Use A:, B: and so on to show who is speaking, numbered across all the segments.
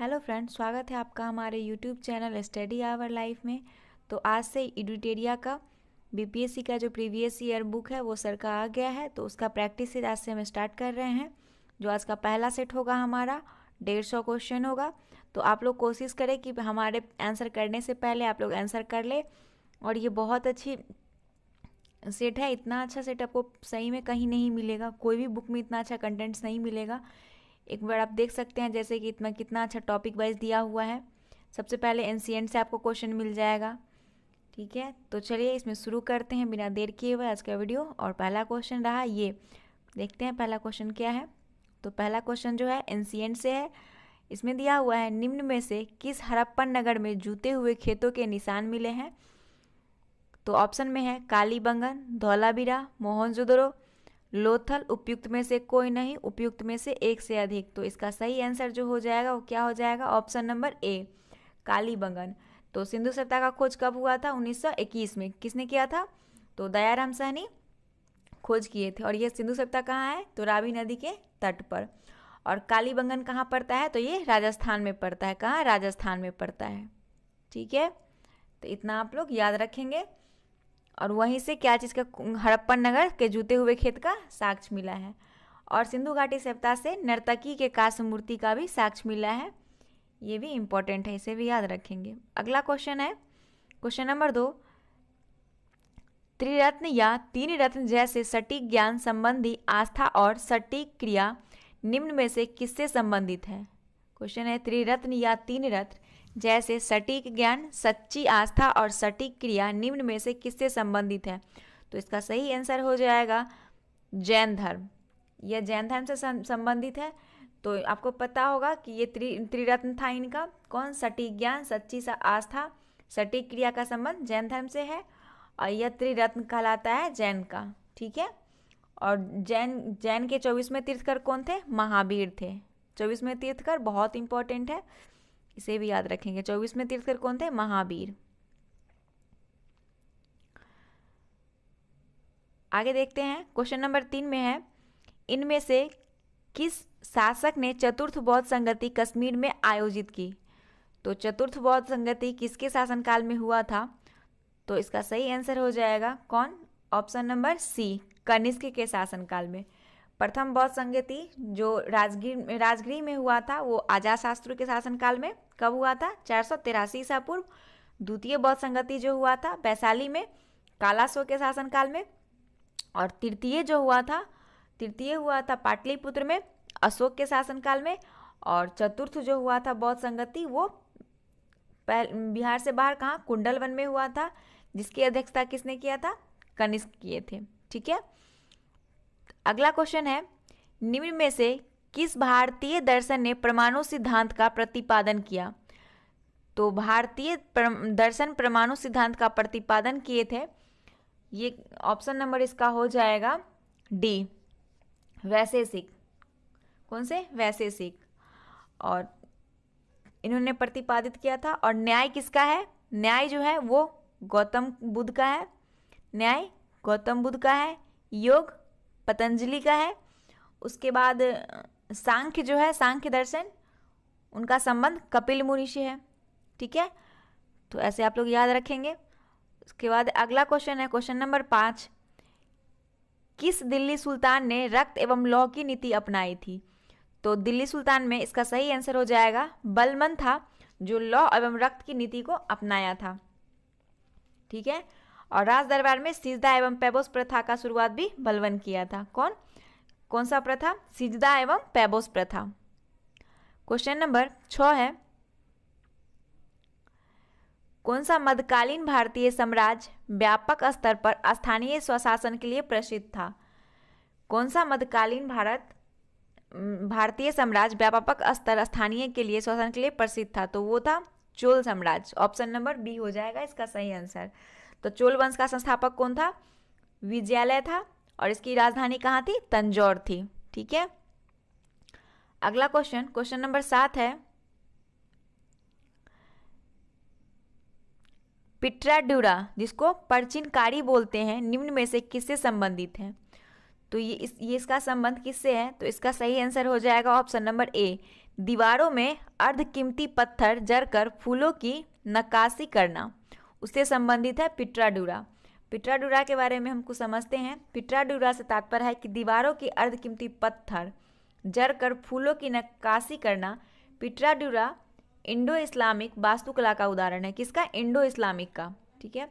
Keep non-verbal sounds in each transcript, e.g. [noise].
A: Hello friends स्वागत है आपका हमारे YouTube channel study hour life में तो आज से एडिटेरिया का बीपीएससी का जो प्रीवियस ईयर बुक है वो सर का आ गया है तो उसका प्रैक्टिस आज से हम स्टार्ट कर रहे हैं जो आज का पहला सेट होगा हमारा डेढ़ सौ क्वेश्चन होगा तो आप लोग कोशिश करें कि हमारे आंसर करने से पहले आप लोग आंसर कर ले और ये बहुत अच्छी सेट है इतना अच्छा सेट आपको सही में कहीं नहीं मिलेगा कोई भी बुक में इतना अच्छा कंटेंट्स नहीं मिलेगा एक बार आप देख सकते हैं जैसे कि इतना कितना अच्छा टॉपिक वाइज दिया हुआ है सबसे पहले एन से आपको क्वेश्चन मिल जाएगा ठीक है तो चलिए इसमें शुरू करते हैं बिना देर किए हुए आज का वीडियो और पहला क्वेश्चन रहा ये देखते हैं पहला क्वेश्चन क्या है तो पहला क्वेश्चन जो है एन से है इसमें दिया हुआ है निम्न में से किस हड़प्पन नगर में जूते हुए खेतों के निशान मिले हैं तो ऑप्शन में है कालीबंगन धौलाबीरा मोहनजोदड़ो लोथल उपयुक्त में से कोई नहीं उपयुक्त में से एक से अधिक तो इसका सही आंसर जो हो जाएगा वो क्या हो जाएगा ऑप्शन नंबर ए कालीबंगन तो सिंधु सभ्यता का खोज कब हुआ था 1921 में किसने किया था तो दयाराम सहनी खोज किए थे और ये सिंधु सभ्यता कहाँ है तो रावी नदी के तट पर और कालीबंगन कहाँ पड़ता है तो ये राजस्थान में पड़ता है कहाँ राजस्थान में पड़ता है ठीक है तो इतना आप लोग याद रखेंगे और वहीं से क्या चीज़ का हड़प्पन नगर के जूते हुए खेत का साक्ष्य मिला है और सिंधु घाटी सभ्यता से नर्तकी के काश मूर्ति का भी साक्ष्य मिला है ये भी इम्पोर्टेंट है इसे भी याद रखेंगे अगला क्वेश्चन है क्वेश्चन नंबर दो त्रिरत्न या तीन रत्न जैसे सटीक ज्ञान संबंधी आस्था और सटीक क्रिया निम्न में से किससे संबंधित है क्वेश्चन है त्रिरत्न या तीन रत्न जैसे सटीक ज्ञान सच्ची आस्था और सटीक क्रिया निम्न में से किससे संबंधित है तो इसका सही आंसर हो जाएगा जैन धर्म यह जैन धर्म से संबंधित है तो आपको पता होगा कि ये त्रि त्रिरत्न था इनका कौन सटीक ज्ञान सच्ची सा आस्था सटीक क्रिया का संबंध जैन धर्म से है और यह त्रिरत्न कहलाता है जैन का ठीक है और जैन जैन के चौबीसवें तीर्थकर कौन थे महावीर थे चौबीसवें तीर्थकर बहुत इंपॉर्टेंट है इसे भी याद रखेंगे चौबीसवें तीर्थकर कौन थे महावीर आगे देखते हैं क्वेश्चन नंबर तीन में है इनमें से किस शासक ने चतुर्थ बौद्ध संगति कश्मीर में आयोजित की तो चतुर्थ बौद्ध संगति किसके शासनकाल में हुआ था तो इसका सही आंसर हो जाएगा कौन ऑप्शन नंबर सी कनिष्क के शासनकाल में प्रथम बौद्ध संगति जो राजगीर राजगिरी में हुआ था वो आजाद शास्त्री के शासनकाल में कब हुआ था चार सौ तिरासी ईसा पूर्व द्वितीय बौद्ध संगति जो हुआ था वैशाली में कालाशो के शासनकाल में और तृतीय जो हुआ था तृतीय हुआ था पाटलिपुत्र में अशोक के शासनकाल में और चतुर्थ जो हुआ था बौद्ध संगति वो बिहार से बाहर कहाँ कुंडलवन में हुआ था जिसकी अध्यक्षता किसने किया था कनिष्क किए थे ठीक है अगला क्वेश्चन है निम्न में से किस भारतीय दर्शन ने परमाणु सिद्धांत का प्रतिपादन किया तो भारतीय दर्शन परमाणु सिद्धांत का प्रतिपादन किए थे ये ऑप्शन नंबर इसका हो जाएगा डी वैशेषिक कौन से वैशेषिक और इन्होंने प्रतिपादित किया था और न्याय किसका है न्याय जो है वो गौतम बुद्ध का है न्याय गौतम बुद्ध का है योग पतंजलि का है उसके बाद सांख्य जो है सांख्य दर्शन उनका संबंध कपिल मुनि से है ठीक है तो ऐसे आप लोग याद रखेंगे उसके बाद अगला क्वेश्चन है क्वेश्चन नंबर पाँच किस दिल्ली सुल्तान ने रक्त एवं लौ की नीति अपनाई थी तो दिल्ली सुल्तान में इसका सही आंसर हो जाएगा बलमन था जो लौ एवं रक्त की नीति को अपनाया था ठीक है और राज दरबार में सिजदा एवं पैबोस प्रथा का शुरुआत भी बलवन किया था कौन कौन सा प्रथा सिजदा एवं पैबोस प्रथा क्वेश्चन नंबर छ है कौन सा मध्यकालीन भारतीय साम्राज्य व्यापक स्तर पर स्थानीय स्वशासन के लिए प्रसिद्ध था कौन सा मध्यकालीन भारत भारतीय साम्राज्य व्यापक स्तर स्थानीय के लिए स्वशासन के लिए प्रसिद्ध था तो वो था चोल साम्राज्य ऑप्शन नंबर बी हो जाएगा इसका सही आंसर तो चोल वंश का संस्थापक कौन था विजयालय था और इसकी राजधानी कहाँ थी तंजौर थी ठीक है अगला क्वेश्चन क्वेश्चन नंबर सात है पिट्राड्यूरा जिसको परचिनकारी बोलते हैं निम्न में से किससे संबंधित है तो ये इस ये इसका संबंध किससे है तो इसका सही आंसर हो जाएगा ऑप्शन नंबर ए दीवारों में अर्ध कीमती पत्थर जरकर फूलों की नक्काशी करना उससे संबंधित है पिट्राडूरा पिट्राडूरा के बारे में हमको समझते हैं पिट्राडूरा से तात्पर्य है कि दीवारों की अर्धकीमती पत्थर जर कर फूलों की नक्काशी करना पिट्राडूरा इंडो इस्लामिक वास्तुकला का उदाहरण है किसका इंडो इस्लामिक का ठीक है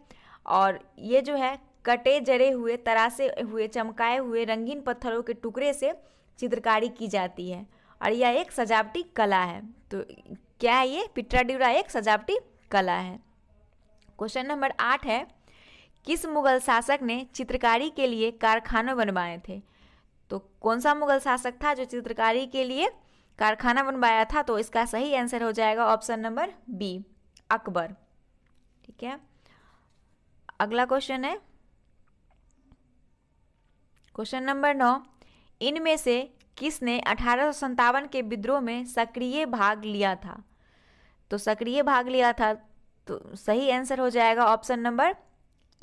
A: और ये जो है कटे जरे हुए तरासे हुए चमकाए हुए रंगीन पत्थरों के टुकड़े से चित्रकारी की जाती है और यह एक सजावटी कला है तो क्या है ये पिट्राड्यूरा एक सजावटी कला है क्वेश्चन नंबर आठ है किस मुगल शासक ने चित्रकारी के लिए कारखाना बनवाए थे तो कौन सा मुगल शासक था जो चित्रकारी के लिए कारखाना बनवाया था तो इसका सही आंसर हो जाएगा ऑप्शन नंबर बी अकबर ठीक है अगला क्वेश्चन है क्वेश्चन नंबर नौ इनमें से किसने अठारह के विद्रोह में सक्रिय भाग लिया था तो सक्रिय भाग लिया था तो सही आंसर हो जाएगा ऑप्शन नंबर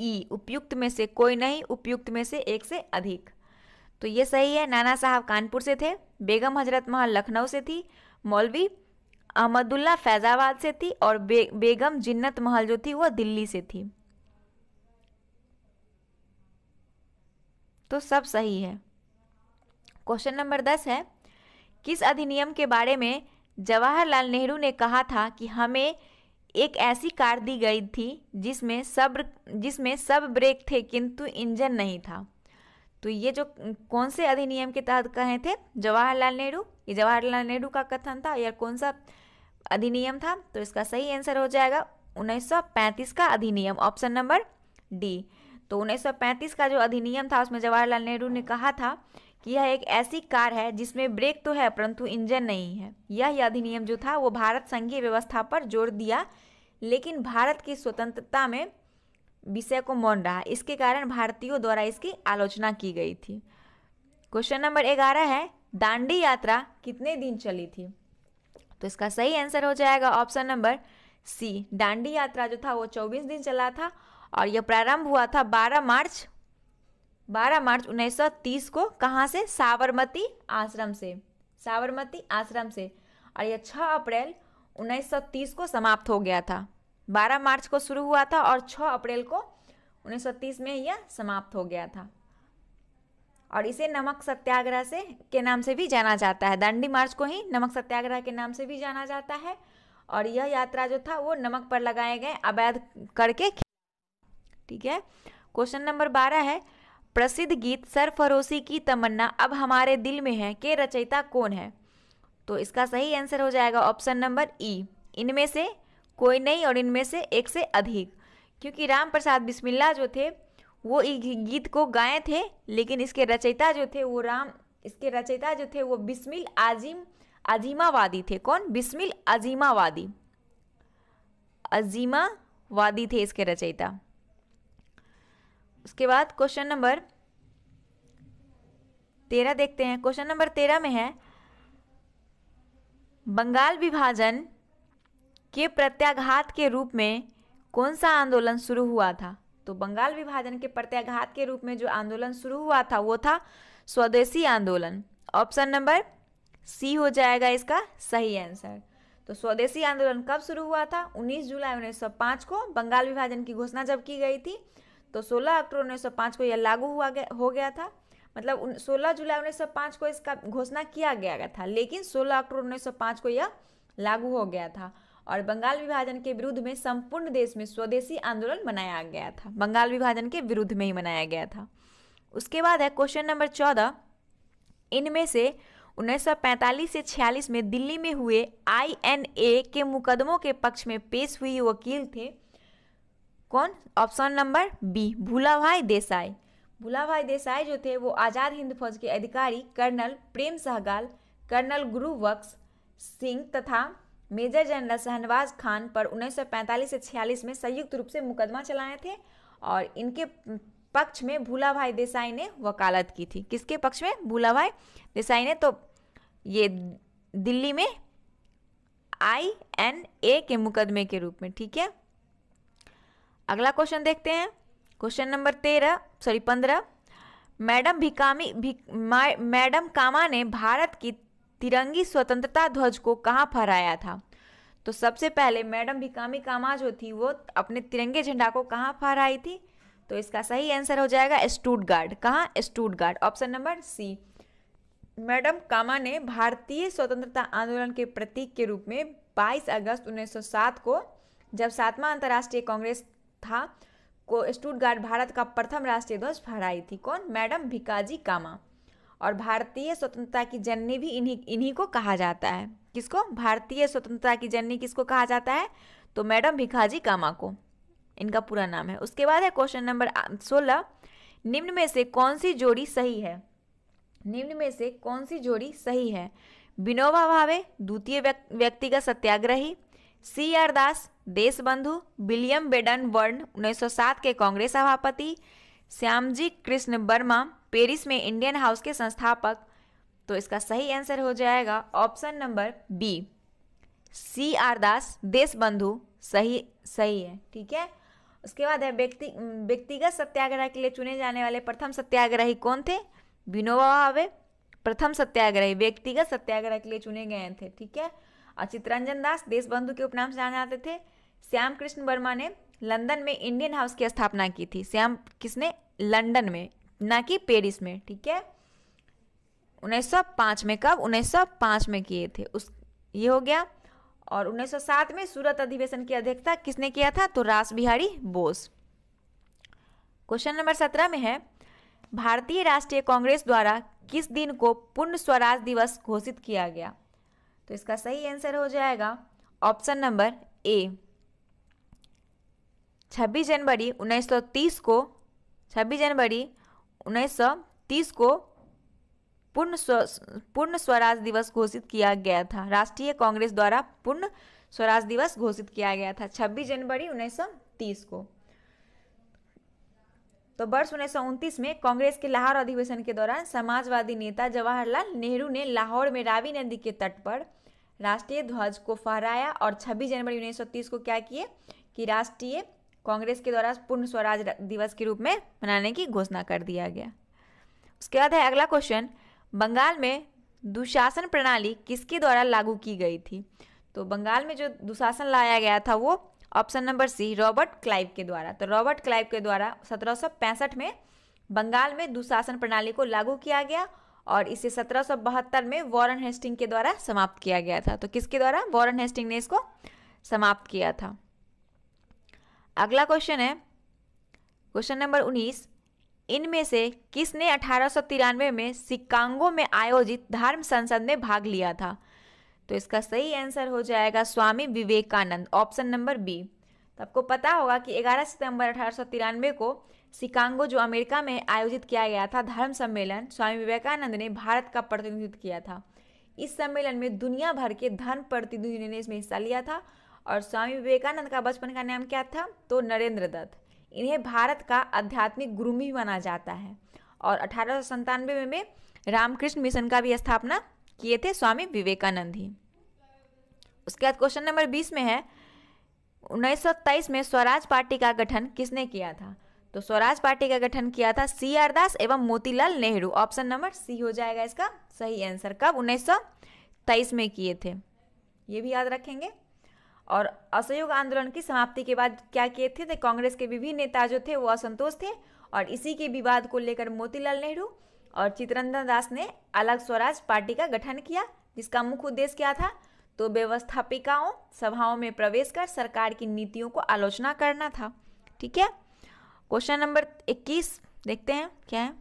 A: ई उपयुक्त में से कोई नहीं उपयुक्त में से एक से अधिक तो ये सही है नाना साहब कानपुर से थे बेगम हजरत महल लखनऊ से थी मौलवी अहमदुल्ला फैज़ाबाद से थी और बे, बेगम जिन्नत महल जो थी वह दिल्ली से थी तो सब सही है क्वेश्चन नंबर दस है किस अधिनियम के बारे में जवाहरलाल नेहरू ने कहा था कि हमें एक ऐसी कार दी गई थी जिसमें सब जिसमें सब ब्रेक थे किंतु इंजन नहीं था तो ये जो कौन से अधिनियम के तहत कहे थे जवाहरलाल नेहरू ये जवाहरलाल नेहरू का कथन था या कौन सा अधिनियम था तो इसका सही आंसर हो जाएगा 1935 का अधिनियम ऑप्शन नंबर डी तो 1935 का जो अधिनियम था उसमें जवाहरलाल नेहरू ने कहा था कि यह एक ऐसी कार है जिसमें ब्रेक तो है परंतु इंजन नहीं है यह अधिनियम जो था वो भारत संघीय व्यवस्था पर जोर दिया लेकिन भारत की स्वतंत्रता में विषय को मौन रहा इसके कारण भारतीयों द्वारा इसकी आलोचना की गई थी क्वेश्चन नंबर ग्यारह है दांडी यात्रा कितने दिन चली थी तो इसका सही आंसर हो जाएगा ऑप्शन नंबर सी दांडी यात्रा जो था वो चौबीस दिन चला था और यह प्रारंभ हुआ था 12 मार्च 12 मार्च 1930 को कहाँ से साबरमती आश्रम से साबरमती आश्रम से और यह 6 अप्रैल 1930 को समाप्त हो गया था 12 मार्च को शुरू हुआ था और 6 अप्रैल को 1930 में यह समाप्त हो गया था और इसे नमक सत्याग्रह से के नाम से भी जाना जाता है दांडी मार्च को ही नमक सत्याग्रह के नाम से भी जाना जाता है और यह यात्रा जो था वो नमक पर लगाए गए अवैध करके ठीक है क्वेश्चन नंबर बारह है प्रसिद्ध गीत सरफरोशी की तमन्ना अब हमारे दिल में है के रचयिता कौन है तो इसका सही आंसर हो जाएगा ऑप्शन नंबर ई इनमें से कोई नहीं और इनमें से एक से अधिक क्योंकि राम प्रसाद बिस्मिल्ला जो थे वो गीत को गाए थे लेकिन इसके रचयिता जो थे वो राम इसके रचयिता जो थे वो बिस्मिल आजिम अजीमावादी थे कौन बिस्मिल अजीमावादी अजीमावादी थे इसके रचयिता उसके बाद क्वेश्चन नंबर तेरह देखते हैं क्वेश्चन नंबर तेरह में है बंगाल विभाजन के प्रत्याघात के रूप में कौन सा आंदोलन शुरू हुआ था तो बंगाल विभाजन के प्रत्याघात के रूप में जो आंदोलन शुरू हुआ था वो था स्वदेशी आंदोलन ऑप्शन नंबर सी हो जाएगा इसका सही आंसर तो स्वदेशी आंदोलन कब शुरू हुआ था 19 जुलाई 1905 को बंगाल विभाजन की घोषणा जब की गई थी तो 16 अक्टूबर 1905 को यह लागू हुआ गया हो गया था मतलब 16 जुलाई 1905 को इसका घोषणा किया गया था लेकिन 16 अक्टूबर 1905 को यह लागू हो गया था और बंगाल विभाजन के विरुद्ध में संपूर्ण देश में स्वदेशी आंदोलन मनाया गया था बंगाल विभाजन के विरुद्ध में ही मनाया गया था उसके बाद है क्वेश्चन नंबर चौदह इनमें से 1945 से 46 में दिल्ली में हुए आईएनए के मुकदमों के पक्ष में पेश हुई वकील थे कौन ऑप्शन नंबर बी भूला भाई देसाई भुलाभाई देसाई जो थे वो आज़ाद हिंद फौज के अधिकारी कर्नल प्रेम सहगाल कर्नल गुरुबख्श सिंह तथा मेजर जनरल शहनवाज खान पर 1945 से 46 में संयुक्त रूप से मुकदमा चलाए थे और इनके पक्ष में भाई देसाई ने वकालत की थी किसके पक्ष में भाई देसाई ने तो ये दिल्ली में आई एन ए के मुकदमे के रूप में ठीक है अगला क्वेश्चन देखते हैं क्वेश्चन नंबर तेरह सॉरी पंद्रह मैडम भिकामी भी, मैडम कामा ने भारत की तिरंगी स्वतंत्रता ध्वज को कहाँ फहराया था तो सबसे पहले मैडम भिकामी कामा जो थी वो अपने तिरंगे झंडा को कहाँ फहराई थी तो इसका सही आंसर हो जाएगा स्टूटगार्ड कहाँ Stuttgart option number C madam Cama ने भारतीय स्वतंत्रता आंदोलन के प्रतीक के रूप में 22 अगस्त 1907 को जब सातवां अंतर्राष्ट्रीय कांग्रेस था को स्टूटगार्ड भारत का प्रथम राष्ट्रीय ध्वज फहराई थी कौन मैडम भिकाजी कामा और भारतीय स्वतंत्रता की जननी भी इन्हीं इन्हीं को कहा जाता है किसको भारतीय स्वतंत्रता की जननी किसको कहा जाता है तो मैडम भिखाजी कामा को इनका पूरा नाम है उसके बाद है क्वेश्चन नंबर सोलह निम्न में से कौन सी जोड़ी सही है निम्न में से कौन सी जोड़ी सही है विनोबा भावे द्वितीय व्यक्ति का सत्याग्रही C R Das Deshbandhu William बेडन वर्न 1907 के कांग्रेस सभापति श्यामजी कृष्ण वर्मा पेरिस में इंडियन हाउस के संस्थापक तो इसका सही आंसर हो जाएगा option number B C R Das Deshbandhu सही सही है ठीक है उसके बाद है व्यक्ति व्यक्तिगत सत्याग्रह के लिए चुने जाने वाले प्रथम सत्याग्रही कौन थे विनोबा भावे प्रथम सत्याग्रही व्यक्तिगत सत्याग्रह के लिए चुने गए थे ठीक है और चित्रंजन दास देशबंधु के उपनाम से जाने जाते थे श्याम कृष्ण वर्मा ने लंदन में इंडियन हाउस की स्थापना की थी श्याम किसने लंदन में ना कि पेरिस में ठीक है 1905 में कब 1905 में किए थे उस ये हो गया और 1907 में सूरत अधिवेशन की अध्यक्षता किसने किया था तो रास बिहारी बोस क्वेश्चन नंबर सत्रह में है भारतीय राष्ट्रीय कांग्रेस द्वारा किस दिन को पूर्ण स्वराज दिवस घोषित किया गया तो इसका सही आंसर हो जाएगा ऑप्शन नंबर ए 26 जनवरी 1930 को 26 जनवरी 1930 को पूर्ण स्व, पूर्ण स्वराज दिवस घोषित किया गया था राष्ट्रीय कांग्रेस द्वारा पूर्ण स्वराज दिवस घोषित किया गया था 26 जनवरी 1930 को तो वर्ष उन्नीस सौ उनतीस में कांग्रेस के लाहौर अधिवेशन के दौरान समाजवादी नेता जवाहरलाल नेहरू ने लाहौर में रावी नदी के तट पर राष्ट्रीय ध्वज को फहराया और 26 जनवरी 1930 को क्या किए कि राष्ट्रीय कांग्रेस के द्वारा पूर्ण स्वराज दिवस के रूप में मनाने की घोषणा कर दिया गया उसके बाद है अगला क्वेश्चन बंगाल में दुशासन प्रणाली किसके द्वारा लागू की गई थी तो बंगाल में जो दुशासन लाया गया था वो option number C Robert Clive के द्वारा तो रॉबर्ट क्लाइव के द्वारा सत्रह में बंगाल में दुशासन प्रणाली को लागू किया गया और इसे सत्रह में वॉरन हेस्टिंग के द्वारा समाप्त किया गया था तो किसके द्वारा वॉरन हेस्टिंग ने इसको समाप्त किया था अगला क्वेश्चन है क्वेश्चन नंबर 19 इनमें से किसने अठारह में सिकांगो में आयोजित धर्म संसद में भाग लिया था तो इसका सही आंसर हो जाएगा Swami Vivekananda option number B तो आपको पता होगा कि 11 सितंबर अठारह को शिकांगो जो अमेरिका में आयोजित किया गया था धर्म सम्मेलन स्वामी विवेकानंद ने भारत का प्रतिनिधित्व किया था इस सम्मेलन में दुनिया भर के धर्म प्रतिनिधियों ने इसमें हिस्सा लिया था और स्वामी विवेकानंद का बचपन का नाम क्या था तो नरेंद्र दत्त इन्हें भारत का आध्यात्मिक गुरु भी माना जाता है और अठारह में, में रामकृष्ण मिशन का भी स्थापना किए थे स्वामी विवेकानंद ही उसके बाद क्वेश्चन नंबर बीस में है उन्नीस में स्वराज पार्टी का गठन किसने किया था तो स्वराज पार्टी का गठन किया था सी आर दास एवं Motilal Nehru option number C हो जाएगा इसका सही आंसर कब उन्नीस में किए थे ये भी याद रखेंगे और असहयोग आंदोलन की समाप्ति के बाद क्या किए थे तो कांग्रेस के विभिन्न नेता जो थे वो असंतोष थे और इसी के विवाद को लेकर मोतीलाल नेहरू और चित्रंदन दास ने अलग स्वराज पार्टी का गठन किया जिसका मुख्य उद्देश्य क्या था तो व्यवस्थापिकाओं सभाओं में प्रवेश कर सरकार की नीतियों को आलोचना करना था ठीक है क्वेश्चन नंबर 21 देखते हैं क्या है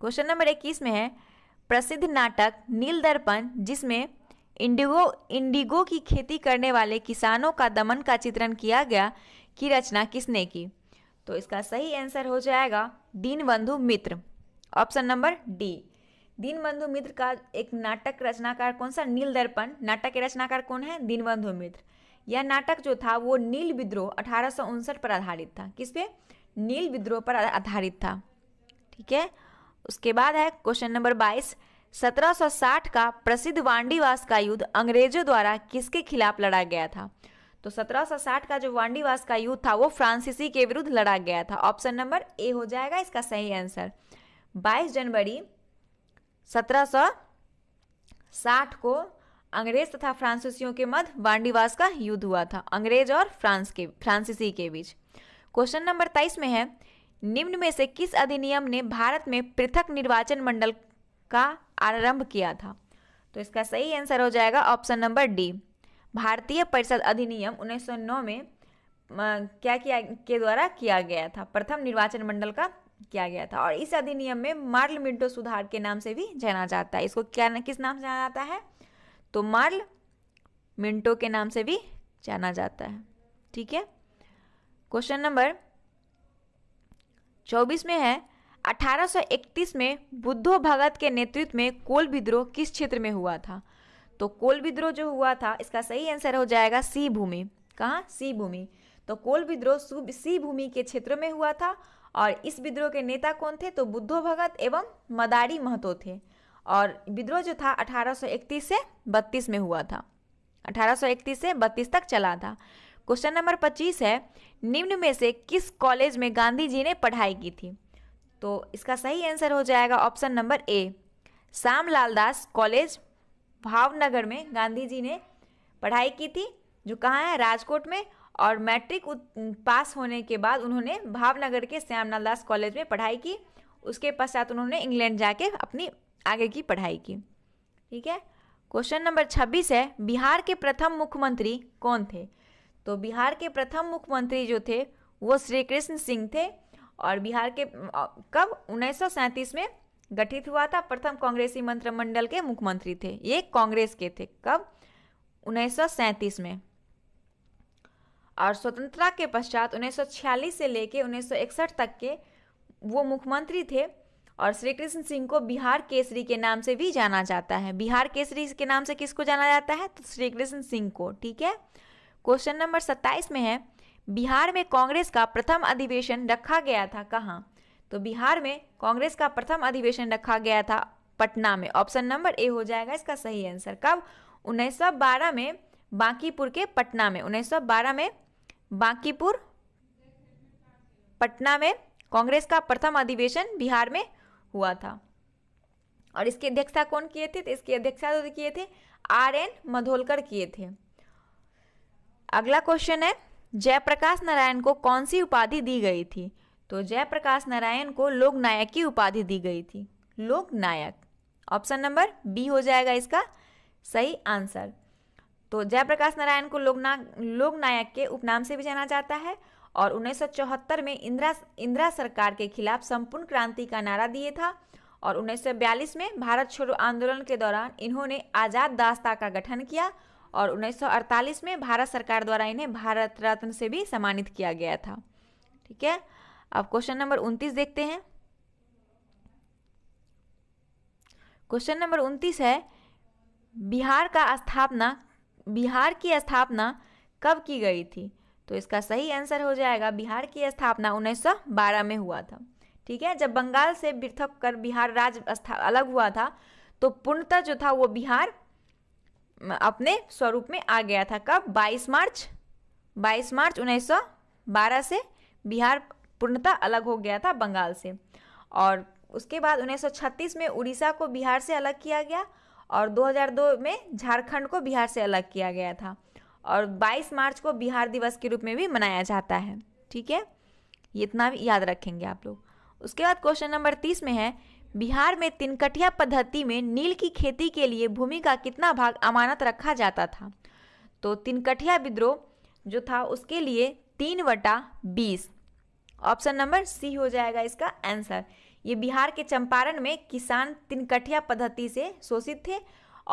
A: क्वेश्चन नंबर 21 में है प्रसिद्ध नाटक नील दर्पण जिसमें इंडिगो इंडिगो की खेती करने वाले किसानों का दमन का चित्रण किया गया की रचना किसने की तो इसका सही आंसर हो जाएगा Dinabandhu Mitra option number D Dinabandhu Mitra का एक नाटक रचनाकार कौन सा नील दर्पण नाटक के रचनाकार कौन है दीनबंधु मित्र यह नाटक जो था वो नील विद्रोह अठारह पर आधारित था किस पे नील विद्रोह पर आधारित था ठीक है उसके बाद है क्वेश्चन नंबर बाईस 1760 का प्रसिद्ध वांडीवास का युद्ध अंग्रेजों द्वारा किसके खिलाफ लड़ा गया था तो 1760 का जो वांडीवास का युद्ध था वो फ्रांसीसी के विरुद्ध लड़ा गया था ऑप्शन नंबर ए हो जाएगा इसका सही आंसर 22 जनवरी 1760 को अंग्रेज तथा फ्रांसीसियों के मध्य वांडीवास का युद्ध हुआ था अंग्रेज और फ्रांस के फ्रांसीसी के बीच क्वेश्चन नंबर तेईस में है निम्न में से किस अधिनियम ने भारत में पृथक निर्वाचन मंडल का आरंभ किया था तो इसका सही आंसर हो जाएगा ऑप्शन नंबर डी भारतीय परिषद अधिनियम 1909 में क्या किया के द्वारा किया गया था प्रथम निर्वाचन मंडल का किया गया था और इस अधिनियम में मार्ल मिंटो सुधार के नाम से भी जाना जाता है इसको क्या किस नाम से जाना जाता है तो मार्ल मिंटो के नाम से भी जाना जाता है ठीक है क्वेश्चन नंबर चौबीस में है 1831 में बुद्धो भगत के नेतृत्व में कोल विद्रोह किस क्षेत्र में हुआ था तो कोल विद्रोह जो हुआ था इसका सही आंसर हो जाएगा सी भूमि कहाँ सी भूमि तो कोल विद्रोह सी भूमि के क्षेत्र में हुआ था और इस विद्रोह के नेता कौन थे तो बुद्धो भगत एवं मदारी महतो थे और विद्रोह जो था 1831 से 32 में हुआ था 1831 से 32 तक चला था क्वेश्चन नंबर 25 है निम्न में से किस कॉलेज में गांधी जी ने पढ़ाई की थी तो इसका सही आंसर हो जाएगा option number A Shyam Lal Das college Bhavnagar में गांधी जी ने पढ़ाई की थी जो कहाँ है राजकोट में और मैट्रिक पास होने के बाद उन्होंने भावनगर के श्यामलाल दास कॉलेज में पढ़ाई की उसके पश्चात उन्होंने इंग्लैंड जाके अपनी आगे की पढ़ाई की ठीक है क्वेश्चन नंबर छब्बीस है बिहार के प्रथम मुख्यमंत्री कौन थे तो बिहार के प्रथम मुख्यमंत्री जो थे वो श्री कृष्ण सिंह थे और बिहार के कब उन्नीस में गठित हुआ था प्रथम कांग्रेसी मंत्रिमंडल के मुख्यमंत्री थे ये कांग्रेस के थे कब उन्नीस में और स्वतंत्रता के पश्चात 1946 से लेकर 1961 तक के वो मुख्यमंत्री थे और श्री कृष्ण सिंह को बिहार केसरी के नाम से भी जाना जाता है बिहार केसरी के नाम से किसको जाना जाता है तो श्री कृष्ण सिंह को ठीक है क्वेश्चन नंबर 27 में है बिहार में कांग्रेस का प्रथम अधिवेशन रखा गया था कहाँ तो बिहार में कांग्रेस का प्रथम अधिवेशन रखा गया था पटना में ऑप्शन नंबर ए हो जाएगा इसका सही आंसर कब 1912 में बांकीपुर के पटना में 1912 में बांकीपुर पटना में कांग्रेस का प्रथम अधिवेशन बिहार में हुआ था और इसकी अध्यक्षता कौन किए थे तो इसकी अध्यक्षता तो किए थे आर एन मधोलकर किए थे अगला क्वेश्चन है जयप्रकाश नारायण को कौन सी उपाधि दी गई थी तो जयप्रकाश नारायण को लोक नायक की उपाधि दी गई थी लोक नायक ऑप्शन नंबर बी हो जाएगा इसका सही आंसर तो जयप्रकाश नारायण को लोकना लोकनायक के उपनाम से भी जाना जाता है और उन्नीस में इंदिरा इंदिरा सरकार के खिलाफ संपूर्ण क्रांति का नारा दिए था और 1942 में भारत छोड़ो आंदोलन के दौरान इन्होंने आज़ाद दास्ता का गठन किया और 1948 में भारत सरकार द्वारा इन्हें भारत रत्न से भी सम्मानित किया गया था ठीक है अब क्वेश्चन नंबर उनतीस देखते हैं क्वेश्चन नंबर उनतीस है बिहार का स्थापना बिहार की स्थापना कब की गई थी तो इसका सही आंसर हो जाएगा बिहार की स्थापना 1912 में हुआ था ठीक है जब बंगाल से पृथक कर बिहार राज्य अलग हुआ था तो पूर्णतः जो था वो बिहार अपने स्वरूप में आ गया था कब 22 मार्च 22 मार्च 1912 से बिहार पूर्णतः अलग हो गया था बंगाल से और उसके बाद 1936 में उड़ीसा को बिहार से अलग किया गया और 2002 में झारखंड को बिहार से अलग किया गया था और 22 मार्च को बिहार दिवस के रूप में भी मनाया जाता है ठीक है ये इतना भी याद रखेंगे आप लोग उसके बाद क्वेश्चन नंबर तीस में है बिहार में तिनकटिया पद्धति में नील की खेती के लिए भूमि का कितना भाग अमानत रखा जाता था तो तिनकटिया विद्रोह जो था उसके लिए तीन वटा बीस ऑप्शन नंबर सी हो जाएगा इसका आंसर ये बिहार के चंपारण में किसान तिनकठिया पद्धति से शोषित थे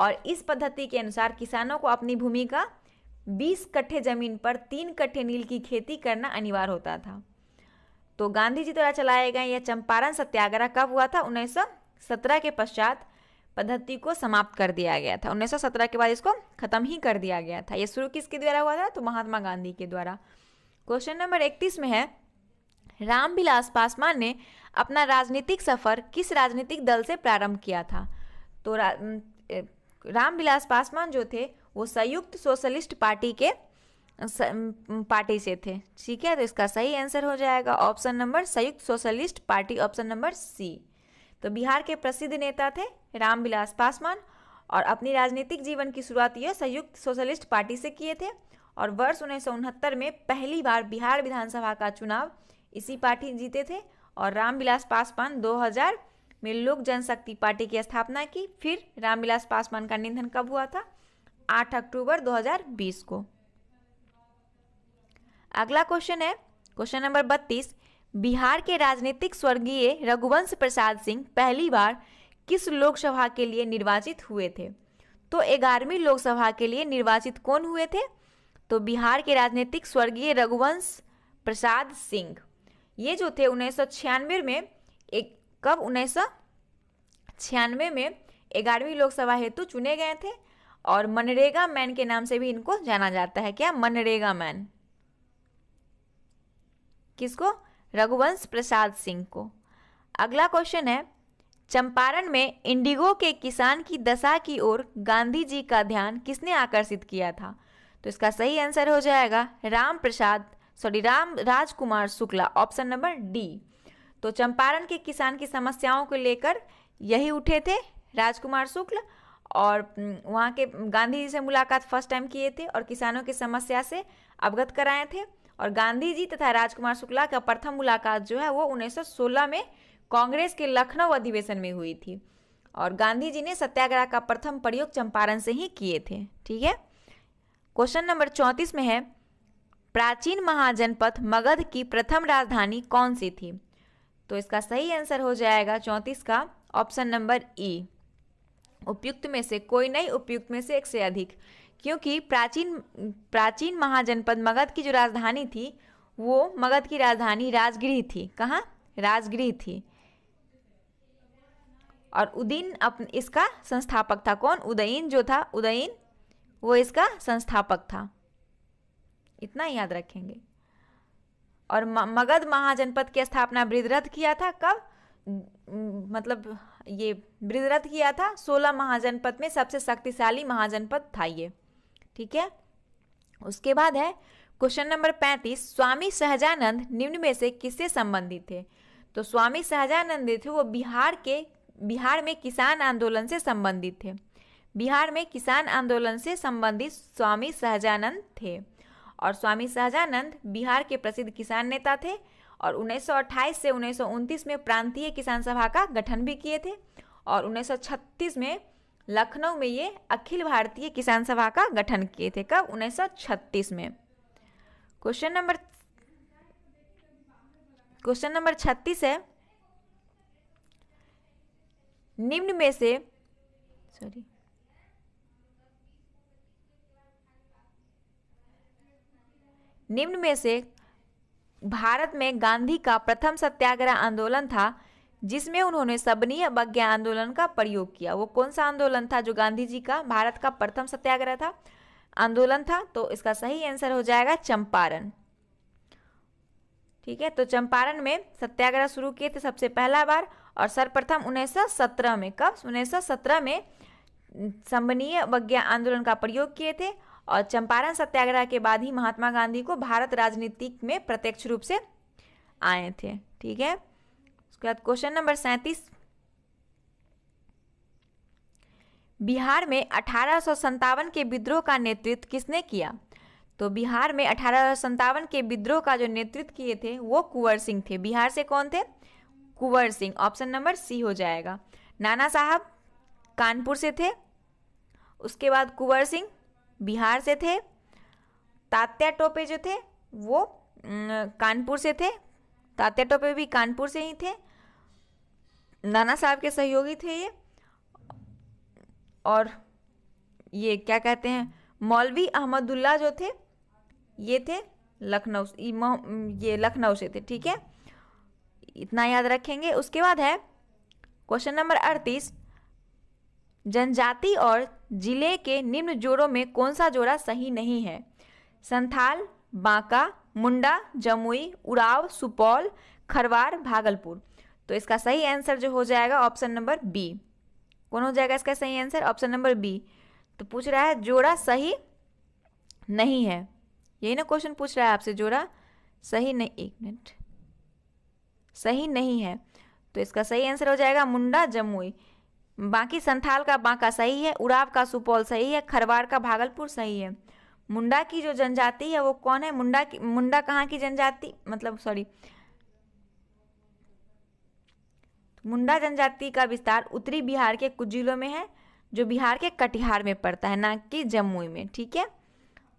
A: और इस पद्धति के अनुसार किसानों को अपनी भूमि का 20 कट्ठे ज़मीन पर तीन कट्ठे नील की खेती करना अनिवार्य होता था तो गांधी जी द्वारा चलाए गए यह चंपारण सत्याग्रह कब हुआ था 1917 के पश्चात पद्धति को समाप्त कर दिया गया था 1917 के बाद इसको खत्म ही कर दिया गया था यह शुरू किसके द्वारा हुआ था तो महात्मा गांधी के द्वारा क्वेश्चन नंबर 31 में है रामविलास पासवान ने अपना राजनीतिक सफ़र किस राजनीतिक दल से प्रारंभ किया था तो रा, रामविलास पासवान जो थे वो संयुक्त सोशलिस्ट पार्टी के पार्टी से थे ठीक है तो इसका सही आंसर हो जाएगा ऑप्शन नंबर संयुक्त socialist party option number C तो बिहार के प्रसिद्ध नेता थे रामविलास पासवान और अपनी राजनीतिक जीवन की शुरुआत यह संयुक्त सोशलिस्ट पार्टी से किए थे और वर्ष उन्नीस में पहली बार बिहार विधानसभा का चुनाव इसी पार्टी जीते थे और रामविलास पासवान 2000 में लोक जनशक्ति पार्टी की स्थापना की फिर रामविलास पासवान का निधन कब हुआ था 8 अक्टूबर 2020 को अगला क्वेश्चन है क्वेश्चन नंबर 32 बिहार के राजनीतिक स्वर्गीय रघुवंश प्रसाद सिंह पहली बार किस लोकसभा के लिए निर्वाचित हुए थे तो ग्यारहवीं लोकसभा के लिए निर्वाचित कौन हुए थे तो बिहार के राजनीतिक स्वर्गीय रघुवंश प्रसाद सिंह ये जो थे उन्नीस में एक कब उन्नीस में ग्यारहवीं लोकसभा हेतु चुने गए थे और मनरेगा मैन के नाम से भी इनको जाना जाता है क्या मनरेगा मैन किसको रघुवंश प्रसाद सिंह को अगला क्वेश्चन है चंपारण में इंडिगो के किसान की दशा की ओर गांधी जी का ध्यान किसने आकर्षित किया था तो इसका सही आंसर हो जाएगा Ram Prasad sorry Ram Rajkumar Shukla option number D तो चंपारण के किसान की समस्याओं को लेकर यही उठे थे राजकुमार शुक्ल और वहाँ के गांधी जी से मुलाकात फर्स्ट टाइम किए थे और किसानों की समस्या से अवगत कराए थे और गांधी जी तथा राजकुमार शुक्ला का प्रथम मुलाकात जो है वो 1916 में कांग्रेस के लखनऊ अधिवेशन में हुई थी और गांधी जी ने सत्याग्रह का प्रथम प्रयोग चंपारण से ही किए थे ठीक है क्वेश्चन नंबर चौंतीस में है प्राचीन महाजनपद मगध की प्रथम राजधानी कौन सी थी तो इसका सही आंसर हो जाएगा चौंतीस का ऑप्शन नंबर ई उपयुक्त में से कोई नहीं उपयुक्त में से एक से अधिक क्योंकि प्राचीन प्राचीन महाजनपद मगध की जो राजधानी थी वो मगध की राजधानी राजगृह थी कहाँ राजगृह थी और उदीन अपन इसका संस्थापक था कौन उदयीन जो था उदयीन वो इसका संस्थापक था इतना याद रखेंगे और मगध महाजनपद की स्थापना बृदरथ किया था कब मतलब ये बृदरथ किया था सोलह महाजनपद में सबसे शक्तिशाली महाजनपद था ये ठीक है उसके बाद है क्वेश्चन नंबर पैंतीस स्वामी सहजानंद निम्न में से किससे संबंधित थे तो स्वामी सहजानंद थे वो बिहार के बिहार में किसान आंदोलन से संबंधित थे बिहार में किसान आंदोलन से संबंधित स्वामी सहजानंद थे और स्वामी सहजानंद बिहार के प्रसिद्ध किसान नेता थे और 1928 से उन्नीस में प्रांतीय किसान सभा का गठन भी किए थे और 1936 में लखनऊ में ये अखिल भारतीय किसान सभा का गठन किए थे कब 1936 में क्वेश्चन नंबर क्वेश्चन नंबर 36 है निम्न में से सॉरी निम्न में से भारत में गांधी का प्रथम सत्याग्रह आंदोलन था जिसमें उन्होंने सबनीय अवज्ञा आंदोलन का प्रयोग किया वो कौन सा आंदोलन था जो गांधी जी का भारत का प्रथम सत्याग्रह था आंदोलन था तो इसका सही आंसर हो जाएगा चंपारण ठीक है तो चंपारण में सत्याग्रह शुरू किए थे सबसे पहला बार और सर्वप्रथम उन्नीस सौ सत्रह में कब उन्नीस सौ सत्रह में सम्मनीय अवज्ञा आंदोलन का प्रयोग किए थे और चंपारण सत्याग्रह के बाद ही महात्मा गांधी को भारत राजनीतिक में प्रत्यक्ष रूप से आए थे ठीक है उसके बाद क्वेश्चन नंबर सैंतीस बिहार में अठारह के विद्रोह का नेतृत्व किसने किया तो बिहार में अठारह के विद्रोह का जो नेतृत्व किए थे वो कुंवर सिंह थे बिहार से कौन थे Kunwar Singh option number C हो जाएगा नाना साहब कानपुर से थे उसके बाद कुंवर सिंह बिहार से थे तात्या टोपे जो थे वो कानपुर से थे तात्या टोपे भी कानपुर से ही थे नाना साहब के सहयोगी थे ये और ये क्या कहते हैं मौलवी अहमदुल्ला जो थे ये थे लखनऊ ये लखनऊ से थे ठीक है इतना याद रखेंगे उसके बाद है क्वेश्चन नंबर अड़तीस जनजाति और जिले के निम्न जोड़ों में कौन सा जोड़ा सही नहीं है संथाल बांका मुंडा जमुई उड़ाव सुपौल खरवार भागलपुर तो इसका सही आंसर जो हो जाएगा ऑप्शन नंबर बी कौन हो जाएगा इसका सही आंसर ऑप्शन नंबर बी तो पूछ रहा है जोड़ा सही नहीं है यही ना क्वेश्चन पूछ रहा है आपसे जोड़ा सही नहीं एक मिनट सही नहीं है तो इसका सही आंसर हो जाएगा मुंडा जमुई बाकी संथाल का बांका सही है उड़ाव का सुपौल सही है खरवाड़ का भागलपुर सही है मुंडा की जो जनजाति है वो कौन है मुंडा की मुंडा कहाँ की जनजाति मतलब सॉरी मुंडा जनजाति का विस्तार उत्तरी बिहार के कुछ जिलों में है जो बिहार के कटिहार में पड़ता है ना कि जम्मू में ठीक है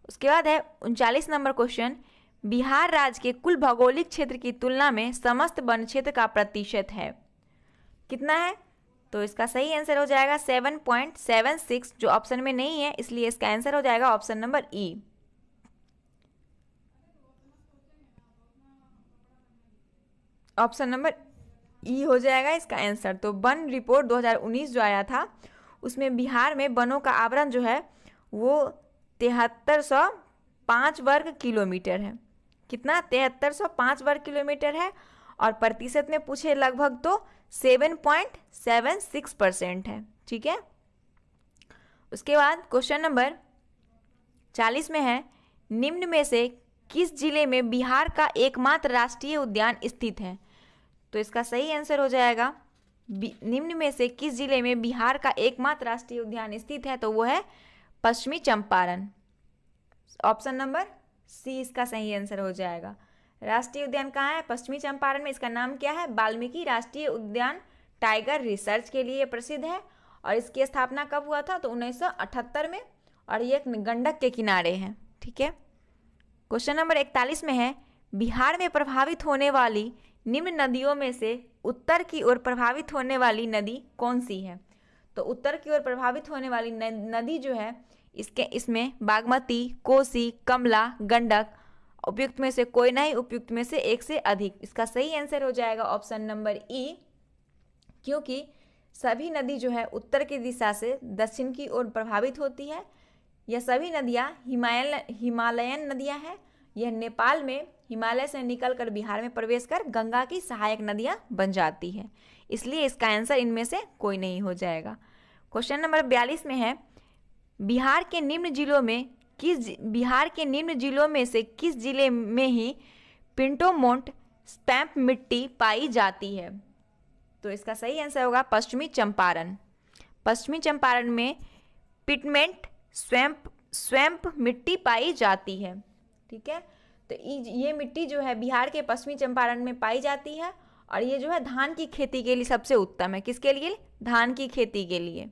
A: उसके बाद है उनचालीस नंबर क्वेश्चन बिहार राज्य के कुल भौगोलिक क्षेत्र की तुलना में समस्त वन क्षेत्र का प्रतिशत है कितना है तो इसका सही आंसर हो जाएगा सेवन पॉइंट सेवन सिक्स जो ऑप्शन में नहीं है इसलिए इसका आंसर हो जाएगा option number E e. Option number E e हो जाएगा इसका आंसर तो वन रिपोर्ट 2019 जो आया था उसमें बिहार में वनों का आवरण जो है वो तिहत्तर सौ पाँच वर्ग किलोमीटर है कितना तिहत्तर सौ पाँच वर्ग किलोमीटर है और प्रतिशत में पूछे लगभग तो 7.76 परसेंट है ठीक है उसके बाद क्वेश्चन नंबर 40 में है निम्न में से किस जिले में बिहार का एकमात्र राष्ट्रीय उद्यान स्थित है तो इसका सही आंसर हो जाएगा निम्न में से किस जिले में बिहार का एकमात्र राष्ट्रीय उद्यान स्थित है तो वो है पश्चिमी चंपारण ऑप्शन नंबर सी इसका सही आंसर हो जाएगा राष्ट्रीय उद्यान कहाँ है पश्चिमी चंपारण में इसका नाम क्या है वाल्मीकि राष्ट्रीय उद्यान टाइगर रिसर्च के लिए प्रसिद्ध है और इसकी स्थापना कब हुआ था तो 1978 में और ये गंडक के किनारे हैं ठीक है क्वेश्चन नंबर इकतालीस में है बिहार में प्रभावित होने वाली निम्न नदियों में से उत्तर की ओर प्रभावित होने वाली नदी कौन सी है तो उत्तर की ओर प्रभावित होने वाली नदी जो है इसके इसमें बागमती कोसी कमला गंडक उपयुक्त में से कोई ना ही उपयुक्त में से एक से अधिक इसका सही आंसर हो जाएगा ऑप्शन नंबर ई क्योंकि सभी नदी जो है उत्तर की दिशा से दक्षिण की ओर प्रभावित होती है यह सभी नदियाँ हिमालय हिमालयन नदियाँ हैं यह नेपाल में हिमालय से निकलकर बिहार में प्रवेश कर गंगा की सहायक नदियाँ बन जाती है इसलिए इसका आंसर इनमें से कोई नहीं हो जाएगा क्वेश्चन नंबर बयालीस में है बिहार के निम्न जिलों में किस बिहार के निम्न जिलों में से किस जिले में ही पिंटोमोंट स्टैम्प मिट्टी पाई जाती है तो इसका सही आंसर होगा पश्चिमी चंपारण पश्चिमी चंपारण में पिटमेंट स्वैम्प स्वैम्प मिट्टी पाई जाती है ठीक है तो ये मिट्टी जो है बिहार के पश्चिमी चंपारण में पाई जाती है और ये जो है धान की खेती के लिए सबसे उत्तम है किसके लिए धान की खेती के लिए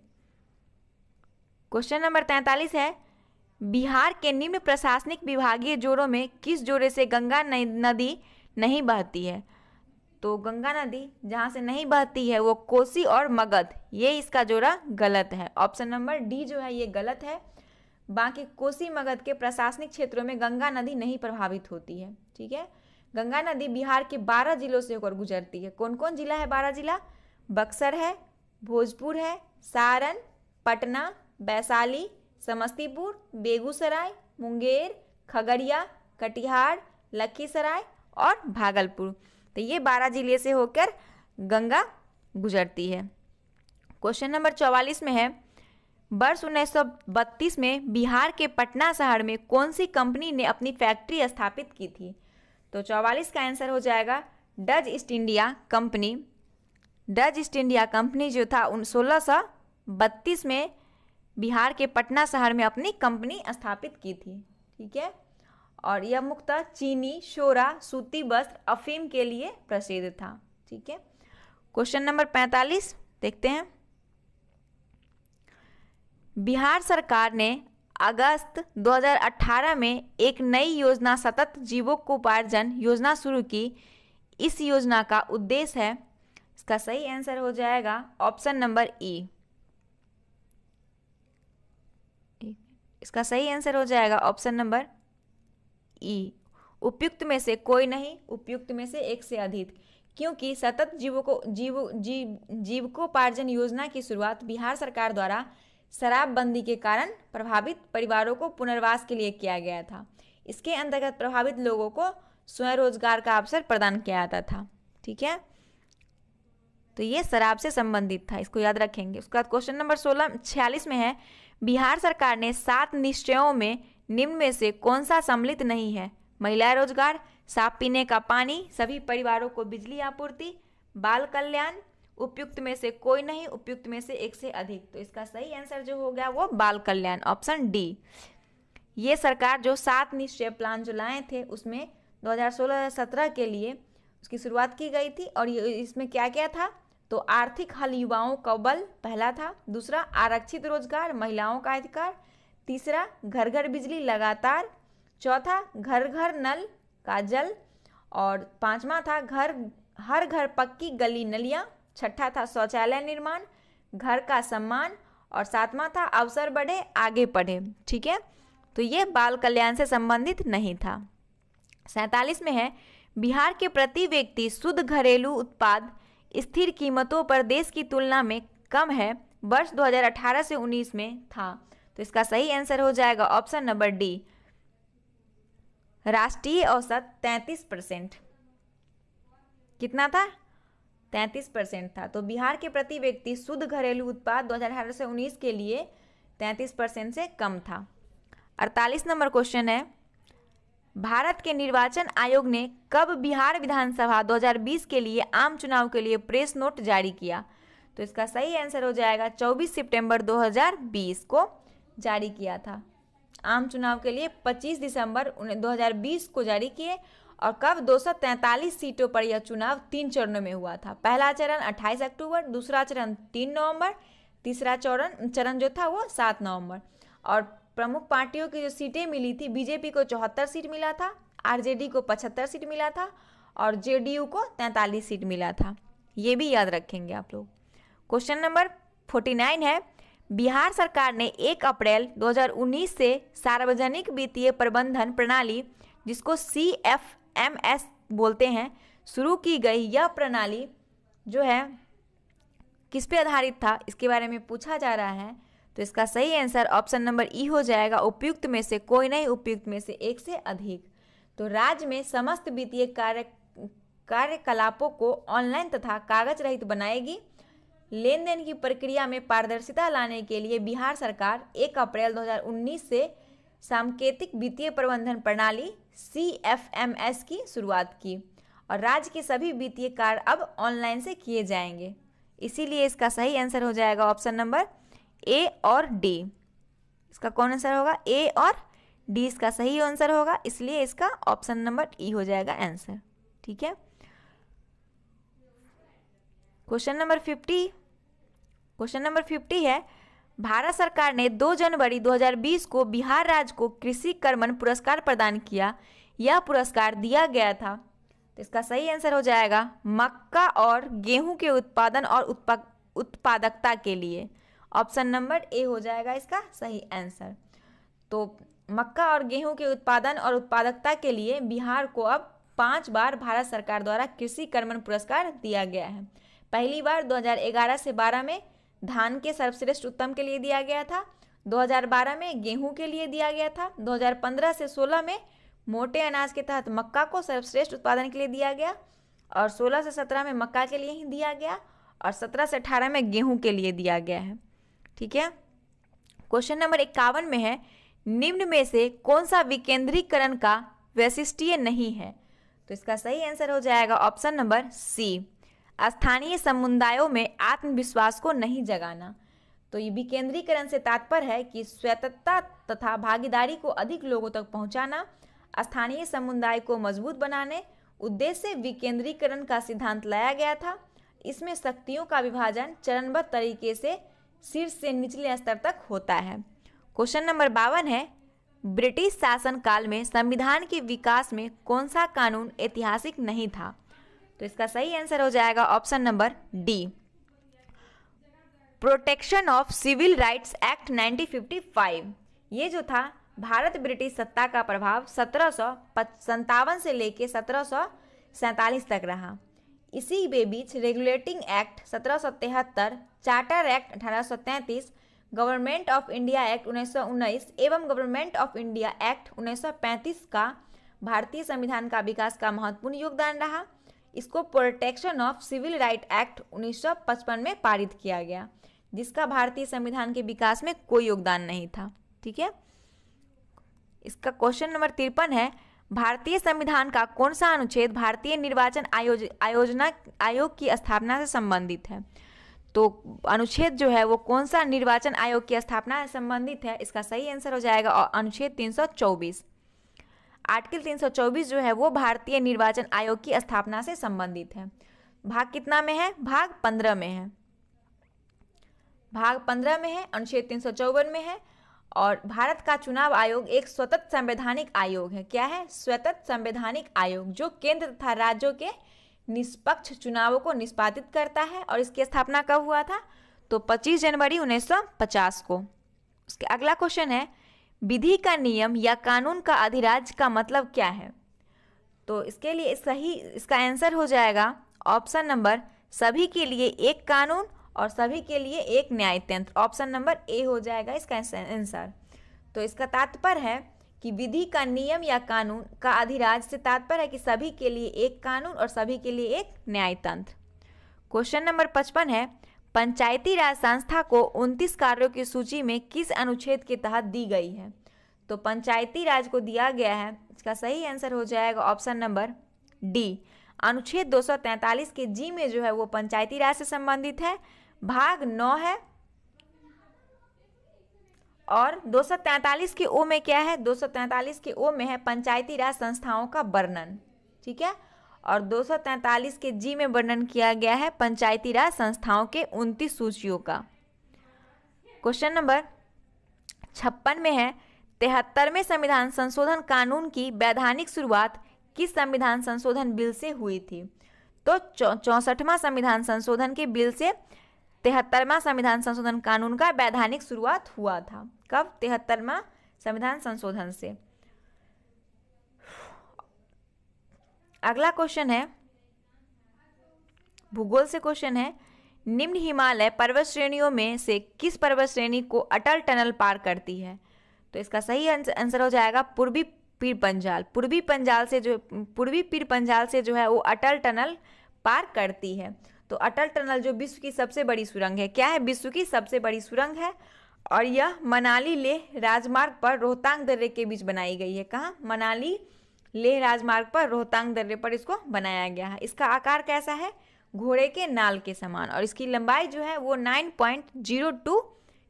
A: क्वेश्चन नंबर तैंतालीस है बिहार के निम्न प्रशासनिक विभागीय जोड़ों में किस जोड़े से गंगा नदी नहीं बहती है तो गंगा नदी जहाँ से नहीं बहती है वो कोसी और मगध ये इसका जोड़ा गलत है ऑप्शन नंबर डी जो है ये गलत है बाकी कोसी मगध के प्रशासनिक क्षेत्रों में गंगा नदी नहीं प्रभावित होती है ठीक है गंगा नदी बिहार के बारह जिलों से होकर गुजरती है कौन कौन जिला है बारह जिला बक्सर है भोजपुर है सारण पटना वैशाली समस्तीपुर बेगूसराय मुंगेर खगड़िया कटिहार लखीसराय और भागलपुर तो ये बारह जिले से होकर गंगा गुजरती है क्वेश्चन नंबर चौवालीस में है वर्ष उन्नीस सौ बत्तीस में बिहार के पटना शहर में कौन सी कंपनी ने अपनी फैक्ट्री स्थापित की थी तो चौवालीस का आंसर हो जाएगा Dutch East India company Dutch East India company जो था उन सोलह में बिहार के पटना शहर में अपनी कंपनी स्थापित की थी ठीक है और यह मुख्यतः चीनी शोरा सूती वस्त्र अफीम के लिए प्रसिद्ध था ठीक है क्वेश्चन नंबर पैंतालीस देखते हैं बिहार सरकार ने अगस्त 2018 में एक नई योजना सतत जीवोपार्जन योजना शुरू की इस योजना का उद्देश्य है इसका सही आंसर हो जाएगा ऑप्शन नंबर ई इसका सही आंसर हो जाएगा ऑप्शन नंबर ई उपयुक्त में से कोई नहीं उपयुक्त में से एक से अधिक क्योंकि सतत जीवों को जीव जीव जीवकोपार्जन योजना की शुरुआत बिहार सरकार द्वारा शराबबंदी के कारण प्रभावित परिवारों को पुनर्वास के लिए किया गया था इसके अंतर्गत प्रभावित लोगों को स्वरोजगार का अवसर प्रदान किया जाता था ठीक है तो ये शराब से संबंधित था इसको याद रखेंगे उसके बाद क्वेश्चन नंबर सोलह छियालीस में है बिहार सरकार ने सात निश्चयों में निम्न में से कौन सा सम्मिलित नहीं है महिला रोजगार साफ पीने का पानी सभी परिवारों को बिजली आपूर्ति बाल कल्याण उपयुक्त में से कोई नहीं उपयुक्त में से एक से अधिक तो इसका सही आंसर जो हो गया वो बाल कल्याण ऑप्शन डी ये सरकार जो सात निश्चय प्लान जो लाए थे उसमें 2016-17 के लिए उसकी शुरुआत की गई थी और ये इसमें क्या क्या था तो आर्थिक हल युवाओं का बल पहला था दूसरा आरक्षित रोजगार महिलाओं का अधिकार तीसरा घर घर बिजली लगातार चौथा घर घर नल का जल और पांचवा था घर हर घर पक्की गली नलियाँ छठा था शौचालय निर्माण घर का सम्मान और सातवां था अवसर बढ़े आगे पढ़े ठीक है तो ये बाल कल्याण से संबंधित नहीं था सैंतालीस में है बिहार के प्रति व्यक्ति शुद्ध घरेलू उत्पाद स्थिर कीमतों पर देश की तुलना में कम है वर्ष 2018 से 19 में था तो इसका सही आंसर हो जाएगा ऑप्शन नंबर डी राष्ट्रीय औसत 33 परसेंट कितना था 33 परसेंट था तो बिहार के प्रति व्यक्ति शुद्ध घरेलू उत्पाद 2018 से 19 के लिए 33 परसेंट से कम था 48 नंबर क्वेश्चन है भारत के निर्वाचन आयोग ने कब बिहार विधानसभा 2020 के लिए आम चुनाव के लिए प्रेस नोट जारी किया तो इसका सही आंसर हो जाएगा 24 सितंबर 2020 को जारी किया था आम चुनाव के लिए 25 दिसंबर 2020 को जारी किए और कब 243 सीटों पर यह चुनाव तीन चरणों में हुआ था पहला चरण 28 अक्टूबर दूसरा चरण 3 नवंबर तीसरा चरण चरण जो था वो 7 नवंबर और प्रमुख पार्टियों की जो सीटें मिली थी बीजेपी को चौहत्तर सीट मिला था आरजेडी को पचहत्तर सीट मिला था और जेडीयू को तैंतालीस सीट मिला था ये भी याद रखेंगे आप लोग क्वेश्चन नंबर फोर्टी नाइन है बिहार सरकार ने 1 अप्रैल 2019 से सार्वजनिक वित्तीय प्रबंधन प्रणाली जिसको सी एफ एम एस बोलते हैं शुरू की गई यह प्रणाली जो है किस पे आधारित था इसके बारे में पूछा जा रहा है तो इसका सही आंसर ऑप्शन नंबर ई हो जाएगा उपयुक्त में से कोई नहीं उपयुक्त में से एक से अधिक तो राज्य में समस्त वित्तीय कार्य कार्यकलापों को ऑनलाइन तथा कागज रहित बनाएगी लेन देन की प्रक्रिया में पारदर्शिता लाने के लिए बिहार सरकार 1 अप्रैल 2019 से सांकेतिक वित्तीय प्रबंधन प्रणाली सी की शुरुआत की और राज्य के सभी वित्तीय कार्य अब ऑनलाइन से किए जाएंगे इसीलिए इसका सही आंसर हो जाएगा ऑप्शन नंबर ए और डी इसका कौन आंसर होगा ए और डी इसका सही आंसर होगा इसलिए इसका ऑप्शन नंबर ई हो जाएगा आंसर ठीक है question number fifty question number fifty है भारत सरकार ने 2 जनवरी 2020 को बिहार राज्य को कृषि कर्मण पुरस्कार प्रदान किया यह पुरस्कार दिया गया था तो इसका सही आंसर हो जाएगा मक्का और गेहूं के उत्पादन और उत्पादकता के लिए ऑप्शन नंबर ए हो जाएगा इसका सही आंसर तो मक्का और गेहूं के उत्पादन और उत्पादकता के लिए बिहार को अब पाँच बार भारत सरकार द्वारा कृषि कर्मण पुरस्कार दिया गया है पहली बार 2011 से 12 में धान के सर्वश्रेष्ठ उत्तम के लिए दिया गया था 2012 में गेहूं के लिए दिया गया था 2015 से 16 में मोटे अनाज के तहत मक्का को सर्वश्रेष्ठ उत्पादन के लिए दिया गया और 16 से 17 में मक्का के लिए ही दिया गया और 17 से 18 में गेहूं के लिए दिया गया है ठीक है क्वेश्चन नंबर इक्यावन में है निम्न में से कौन सा विकेंद्रीकरण का वैशिष्टीय नहीं है तो इसका सही आंसर हो जाएगा ऑप्शन नंबर सी स्थानीय समुदायों में आत्मविश्वास को नहीं जगाना तो ये विकेंद्रीकरण से तात्पर्य है कि स्वतंत्रता तथा भागीदारी को अधिक लोगों तक पहुंचाना स्थानीय समुदाय को मजबूत बनाने उद्देश्य विकेंद्रीकरण का सिद्धांत लाया गया था इसमें शक्तियों का विभाजन चरणबद्ध तरीके से शीर्ष से निचले स्तर तक होता है क्वेश्चन नंबर बावन है ब्रिटिश शासन काल में संविधान के विकास में कौन सा कानून ऐतिहासिक नहीं था तो इसका सही आंसर हो जाएगा option number D protection of civil rights act 1955 ये जो था भारत ब्रिटिश सत्ता का प्रभाव सत्रह से लेकर सत्रह तक रहा इसी के बीच रेगुलेटिंग एक्ट सत्रह चार्टर एक्ट अठारह गवर्नमेंट ऑफ इंडिया एक्ट उन्नीस एवं गवर्नमेंट ऑफ इंडिया एक्ट 1935 का भारतीय संविधान का विकास का महत्वपूर्ण योगदान रहा इसको protection of civil right act 1955 में पारित किया गया जिसका भारतीय संविधान के विकास में कोई योगदान नहीं था ठीक है इसका क्वेश्चन नंबर तिरपन है भारतीय संविधान का कौन सा अनुच्छेद भारतीय निर्वाचन आयोज आयोजना आयोग की स्थापना से संबंधित है तो अनुच्छेद जो है वो कौन सा निर्वाचन आयोग की स्थापना से संबंधित है इसका सही आंसर हो जाएगा अनुच्छेद 324 आर्टिकल 324 जो है वो भारतीय निर्वाचन आयोग की स्थापना से संबंधित है भाग कितना में है भाग पंद्रह में है भाग पंद्रह में है अनुच्छेद तीन में है और भारत का चुनाव आयोग एक स्वतंत्र संवैधानिक आयोग है क्या है स्वतंत्र संवैधानिक आयोग जो केंद्र तथा राज्यों के निष्पक्ष चुनावों को निष्पादित करता है और इसकी स्थापना कब हुआ था तो 25 जनवरी 1950 को उसके अगला क्वेश्चन है विधि का नियम या कानून का अधिराज का मतलब क्या है तो इसके लिए सही इसका आंसर हो जाएगा ऑप्शन नंबर सभी के लिए एक कानून और सभी के लिए एक न्यायतंत्र ऑप्शन नंबर ए हो जाएगा इसका आंसर तो इसका तात्पर्य है कि विधि का नियम या कानून का अधिराज से तात्पर्य है कि सभी के लिए एक कानून और सभी के लिए एक न्यायतंत्र क्वेश्चन नंबर पचपन है पंचायती राज संस्था को 29 कार्यों की सूची में किस अनुच्छेद के तहत दी गई है तो पंचायती राज को दिया गया है इसका सही आंसर हो जाएगा ऑप्शन नंबर डी अनुच्छेद 243 के जी में जो है वो पंचायती राज से संबंधित है भाग नौ है और 243 के ओ में क्या है 243 के ओ में है पंचायती राज संस्थाओं का वर्णन ठीक है और 243 के जी में वर्णन किया गया है पंचायती राज संस्थाओं के उनतीस सूचियों का क्वेश्चन नंबर छप्पन में है तिहत्तरवें संविधान संशोधन कानून की वैधानिक शुरुआत किस संविधान संशोधन बिल से हुई थी तो चौसठवां संविधान संशोधन के बिल से तिहत्तरवां संविधान संशोधन कानून का वैधानिक शुरुआत हुआ था कब तिहत्तरवा संविधान संशोधन से अगला क्वेश्चन है भूगोल से क्वेश्चन है निम्न हिमालय पर्वत श्रेणियों में से किस पर्वत श्रेणी को अटल टनल पार करती है तो इसका सही आंसर हो जाएगा पूर्वी पीर पंजाल पूर्वी पंजाल से जो पूर्वी पीर पंजाल से जो है वो अटल टनल पार करती है तो अटल टनल जो विश्व की सबसे बड़ी सुरंग है क्या है विश्व की सबसे बड़ी सुरंग है और यह मनाली लेह राजमार्ग पर रोहतांग दर्रे के बीच बनाई गई है कहाँ मनाली लेह राजमार्ग पर रोहतांग दर्रे पर इसको बनाया गया है इसका आकार कैसा है घोड़े के नाल के समान और इसकी लंबाई जो है वो 9.02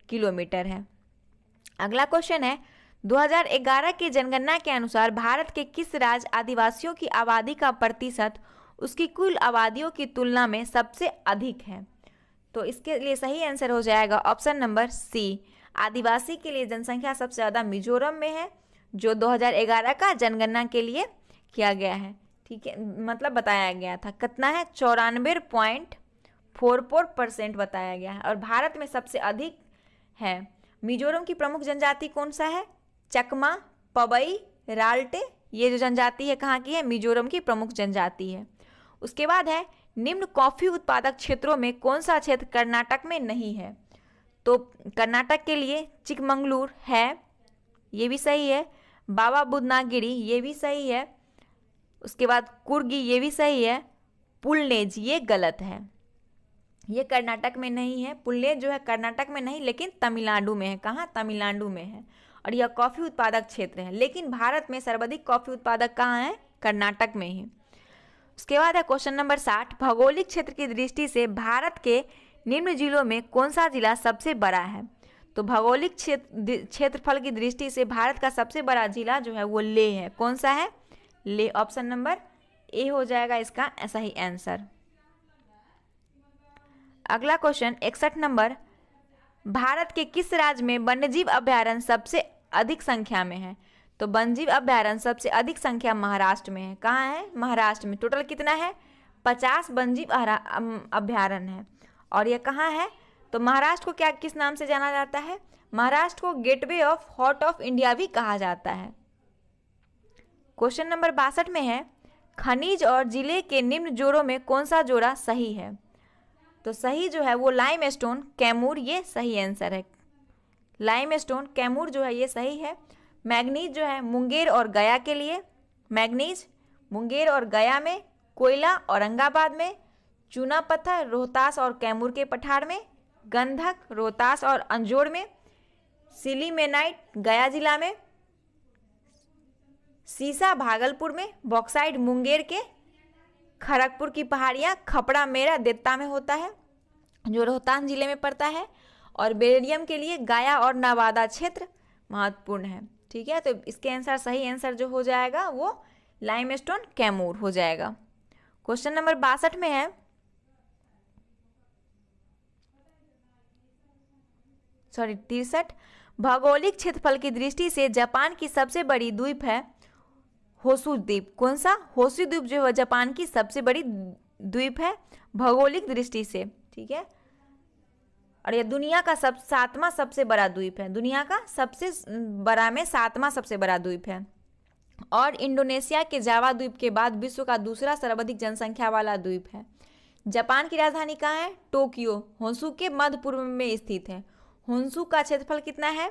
A: किलोमीटर है अगला क्वेश्चन है 2011 के जनगणना के अनुसार भारत के किस राज्य आदिवासियों की आबादी का प्रतिशत उसकी कुल आबादियों की तुलना में सबसे अधिक है तो इसके लिए सही आंसर हो जाएगा ऑप्शन नंबर सी आदिवासी के लिए जनसंख्या सबसे ज़्यादा मिजोरम में है जो 2011 का जनगणना के लिए किया गया है ठीक है मतलब बताया गया था कितना है चौरानवे पॉइंट फोर फोर परसेंट बताया गया है और भारत में सबसे अधिक है मिजोरम की प्रमुख जनजाति कौन सा है चकमा पबई राल्टे ये जो जनजाति है कहाँ की है मिजोरम की प्रमुख जनजाति है उसके बाद है निम्न कॉफ़ी उत्पादक क्षेत्रों में कौन सा क्षेत्र कर्नाटक में नहीं है तो कर्नाटक के लिए चिकमंगलूर है ये भी सही है बाबा बुदनागिरी ये भी सही है उसके बाद कुर्गी ये भी सही है पुलनेज ये गलत है ये कर्नाटक में नहीं है पुलनेज जो है कर्नाटक में नहीं लेकिन तमिलनाडु में है कहाँ तमिलनाडु में है और यह कॉफ़ी उत्पादक क्षेत्र है लेकिन भारत में सर्वाधिक कॉफ़ी उत्पादक कहाँ हैं कर्नाटक में ही उसके बाद है क्वेश्चन नंबर साठ भौगोलिक क्षेत्र की दृष्टि से भारत के निम्न जिलों में कौन सा जिला सबसे बड़ा है तो भौगोलिक क्षेत्र क्षेत्रफल की दृष्टि से भारत का सबसे बड़ा जिला जो है वो ले है कौन सा है ले ऑप्शन नंबर ए हो जाएगा इसका ऐसा ही आंसर अगला क्वेश्चन इकसठ नंबर भारत के किस राज्य में वन्यजीव अभ्यारण्य सबसे अधिक संख्या में है तो वनजीव अभ्यारण्य सबसे अधिक संख्या महाराष्ट्र में है कहाँ है महाराष्ट्र में टोटल कितना है पचास वनजीव अभ्यारण्य है और यह कहाँ है तो महाराष्ट्र को क्या किस नाम से जाना जाता है महाराष्ट्र को gateway of heart of India भी कहा जाता है क्वेश्चन नंबर बासठ में है खनिज और जिले के निम्न जोड़ों में कौन सा जोड़ा सही है तो सही जो है वो लाइम स्टोन कैमूर ये सही आंसर है लाइम स्टोन कैमूर जो है ये सही है मैग्नीज जो है मुंगेर और गया के लिए मैग्नीज मुंगेर और गया में कोयला औरंगाबाद में चूना पत्थर रोहतास और कैमूर के पठार में गंधक रोहतास और अंजोर में सिली मेनाइट गया जिला में सीसा भागलपुर में बॉक्साइड मुंगेर के खड़गपुर की पहाड़ियाँ खपड़ा मेरा देता में होता है जो रोहतास जिले में पड़ता है और बेरियम के लिए गया और नवादा क्षेत्र महत्वपूर्ण है ठीक है तो इसके आंसर सही आंसर जो हो जाएगा वो लाइम स्टोन कैमूर हो जाएगा क्वेश्चन नंबर बासठ में है सॉरी तिरसठ भौगोलिक क्षेत्रफल की दृष्टि से जापान की सबसे बड़ी द्वीप है होसु द्वीप कौन सा होसु द्वीप जो है जापान की सबसे बड़ी द्वीप है भौगोलिक दृष्टि से ठीक है और यह दुनिया का सब सातवां सबसे बड़ा द्वीप है दुनिया का सबसे बड़ा में सातवां सबसे बड़ा द्वीप है और इंडोनेशिया के जावा द्वीप के बाद विश्व का दूसरा सर्वाधिक जनसंख्या वाला द्वीप है जापान की राजधानी कहाँ है टोक्यो होंसू के मध्य पूर्व में स्थित है होंसू का क्षेत्रफल कितना है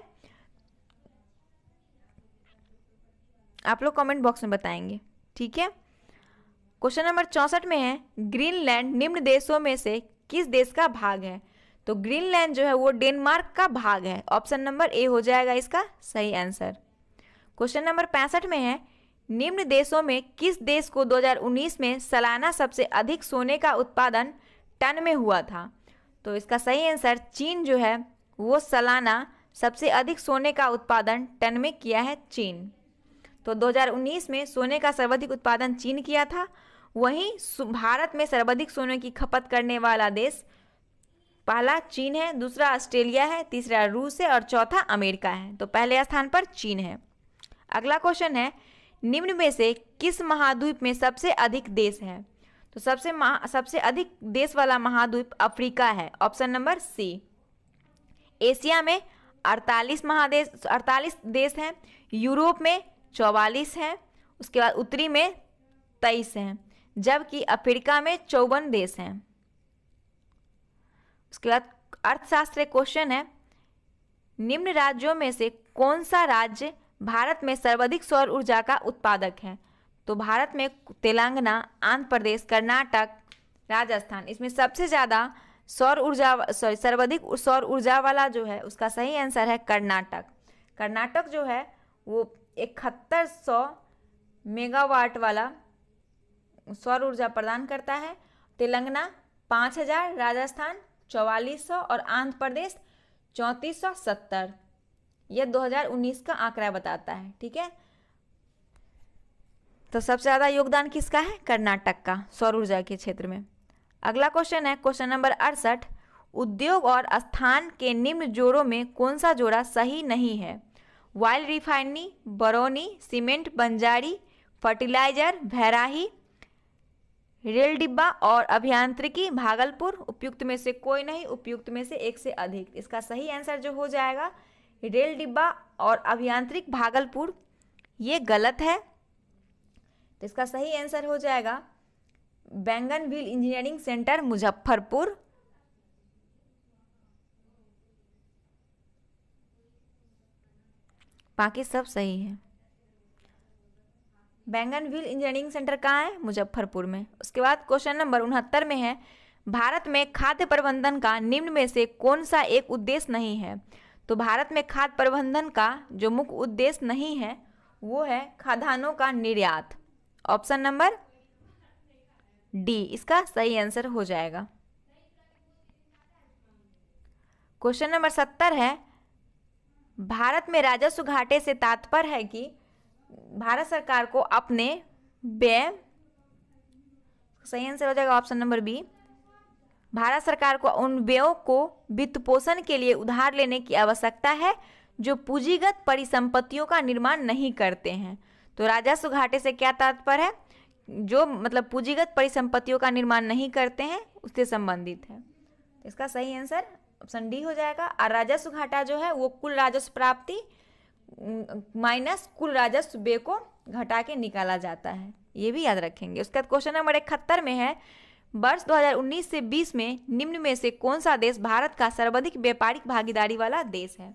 A: आप लोग कमेंट बॉक्स में बताएंगे ठीक है क्वेश्चन नंबर चौंसठ में है ग्रीनलैंड निम्न देशों में से किस देश का भाग है तो ग्रीनलैंड जो है वो डेनमार्क का भाग है ऑप्शन नंबर ए हो जाएगा इसका सही आंसर क्वेश्चन नंबर पैंसठ में है निम्न देशों में किस देश को 2019 में सालाना सबसे अधिक सोने का उत्पादन टन में हुआ था तो इसका सही आंसर चीन जो है वो सालाना सबसे अधिक सोने का उत्पादन टन में किया है चीन तो 2019 में सोने का सर्वाधिक उत्पादन चीन किया था वहीं भारत में सर्वाधिक सोने की खपत करने वाला देश पहला चीन है दूसरा ऑस्ट्रेलिया है तीसरा रूस है और चौथा अमेरिका है तो पहले स्थान पर चीन है अगला क्वेश्चन है निम्न में से किस महाद्वीप में सबसे अधिक देश है तो सबसे सबसे अधिक देश वाला महाद्वीप अफ्रीका है ऑप्शन नंबर सी एशिया में 48 महादेश 48 देश हैं यूरोप में 44 हैं उसके बाद उत्तरी में 23 हैं जबकि अफ्रीका में चौवन देश हैं उसके बाद अर्थशास्त्र क्वेश्चन है निम्न राज्यों में से कौन सा राज्य भारत में सर्वाधिक सौर ऊर्जा का उत्पादक है तो भारत में तेलंगाना आंध्र प्रदेश कर्नाटक राजस्थान इसमें सबसे ज़्यादा सौर ऊर्जा सॉरी सर्वाधिक सौर ऊर्जा वाला जो है उसका सही आंसर है कर्नाटक कर्नाटक जो है वो इकहत्तर सौ मेगावाट वाला सौर ऊर्जा प्रदान करता है तेलंगाना पाँच हज़ार राजस्थान चौवालीस सौ और आंध्र प्रदेश चौंतीस सौ सत्तर यह उन्नीस का आंकड़ा बताता है ठीक है तो सबसे ज़्यादा योगदान किसका है कर्नाटक का सौर ऊर्जा के क्षेत्र में अगला क्वेश्चन है क्वेश्चन नंबर अड़सठ उद्योग और स्थान के निम्न जोड़ों में कौन सा जोड़ा सही नहीं है oil refinery Barauni cement Banjari fertilizer Bhairahi rail डिब्बा और अभियांत्रिकी भागलपुर उपयुक्त में से कोई नहीं उपयुक्त में से एक से अधिक इसका सही आंसर जो हो जाएगा रेल डिब्बा और अभियांत्रिक भागलपुर ये गलत है तो इसका सही आंसर हो जाएगा व्हील इंजीनियरिंग सेंटर मुजफ्फरपुर बाकी सब सही है बैंगन व्हील इंजीनियरिंग सेंटर कहाँ है मुजफ्फरपुर में उसके बाद क्वेश्चन नंबर उनहत्तर में है भारत में खाद्य प्रबंधन का निम्न में से कौन सा एक उद्देश्य नहीं है तो भारत में खाद्य प्रबंधन का जो मुख्य उद्देश्य नहीं है वो है खाद्यान्नों का निर्यात ऑप्शन नंबर डी इसका सही आंसर हो जाएगा क्वेश्चन नंबर सत्तर है भारत में राजस्व घाटे से तात्पर्य है कि भारत सरकार को अपने व्यय सही आंसर हो जाएगा ऑप्शन नंबर बी भारत सरकार को उन व्ययों को वित्त पोषण के लिए उधार लेने की आवश्यकता है जो पूंजीगत परिसंपत्तियों का निर्माण नहीं करते हैं तो राजस्व घाटे से क्या तात्पर्य है जो मतलब पूंजीगत परिसंपत्तियों का निर्माण नहीं करते हैं उससे संबंधित है इसका सही आंसर ऑप्शन डी हो जाएगा और राजस्व घाटा जो है वो कुल राजस्व प्राप्ति माइनस कुल राजस्व बे को घटा के निकाला जाता है ये भी याद रखेंगे उसके बाद क्वेश्चन नंबर इकहत्तर में है वर्ष 2019 से 20 में निम्न में से कौन सा देश भारत का सर्वाधिक व्यापारिक भागीदारी वाला देश है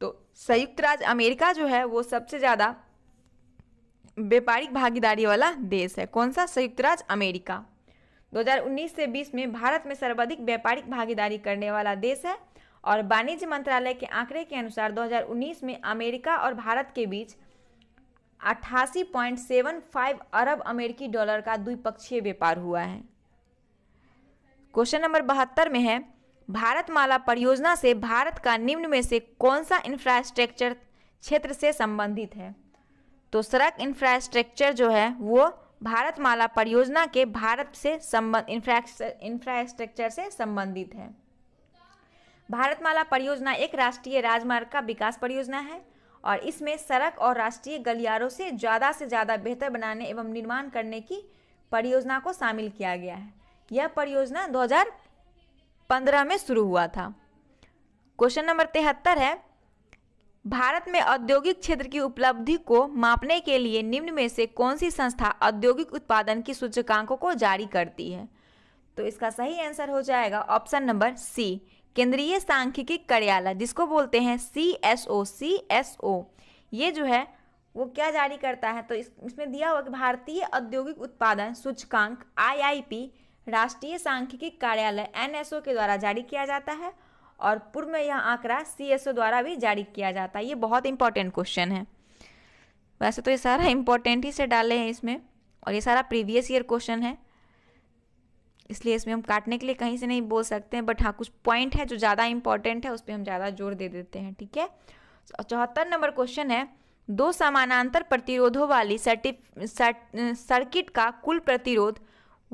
A: तो संयुक्त राज्य अमेरिका जो है वो सबसे ज़्यादा व्यापारिक भागीदारी वाला देश है कौन सा संयुक्त राज्य अमेरिका 2019 से 20 में भारत में सर्वाधिक व्यापारिक भागीदारी करने वाला देश है और वाणिज्य मंत्रालय के आंकड़े के अनुसार 2019 में अमेरिका और भारत के बीच 88.75 अरब अमेरिकी डॉलर का द्विपक्षीय व्यापार हुआ है क्वेश्चन नंबर बहत्तर में है भारतमाला परियोजना से भारत का निम्न में से कौन सा इंफ्रास्ट्रक्चर क्षेत्र से संबंधित है तो सड़क इंफ्रास्ट्रक्चर जो है वो भारतमाला परियोजना के भारत से संबंध इंफ्रास्ट्रक्चर से संबंधित है भारतमाला परियोजना एक राष्ट्रीय राजमार्ग का विकास परियोजना है और इसमें सड़क और राष्ट्रीय गलियारों से ज़्यादा से ज़्यादा बेहतर बनाने एवं निर्माण करने की परियोजना को शामिल किया गया है यह परियोजना 2015 में शुरू हुआ था क्वेश्चन नंबर तिहत्तर है भारत में औद्योगिक क्षेत्र की उपलब्धि को मापने के लिए निम्न में से कौन सी संस्था औद्योगिक उत्पादन की सूचकांकों को जारी करती है तो इसका सही आंसर हो जाएगा ऑप्शन नंबर सी केंद्रीय सांख्यिकी कार्यालय जिसको बोलते हैं C S O C S O ये जो है वो क्या जारी करता है तो इस, इसमें दिया हुआ कि भारतीय औद्योगिक उत्पादन सूचकांक आईआईपी राष्ट्रीय सांख्यिकी कार्यालय एनएसओ के द्वारा जारी किया जाता है और पूर्व में यह आंकड़ा सीएसओ द्वारा भी जारी किया जाता है ये बहुत इंपॉर्टेंट क्वेश्चन है वैसे तो ये सारा इंपॉर्टेंट ही से डाले हैं इसमें और ये सारा प्रीवियस ईयर क्वेश्चन है इसलिए इसमें हम काटने के लिए कहीं से नहीं बोल सकते हैं बट हाँ कुछ पॉइंट है जो ज़्यादा इंपॉर्टेंट है उस पर हम ज़्यादा जोर दे देते हैं ठीक है चौहत्तर नंबर क्वेश्चन है दो समानांतर प्रतिरोधों वाली सर्किट का कुल प्रतिरोध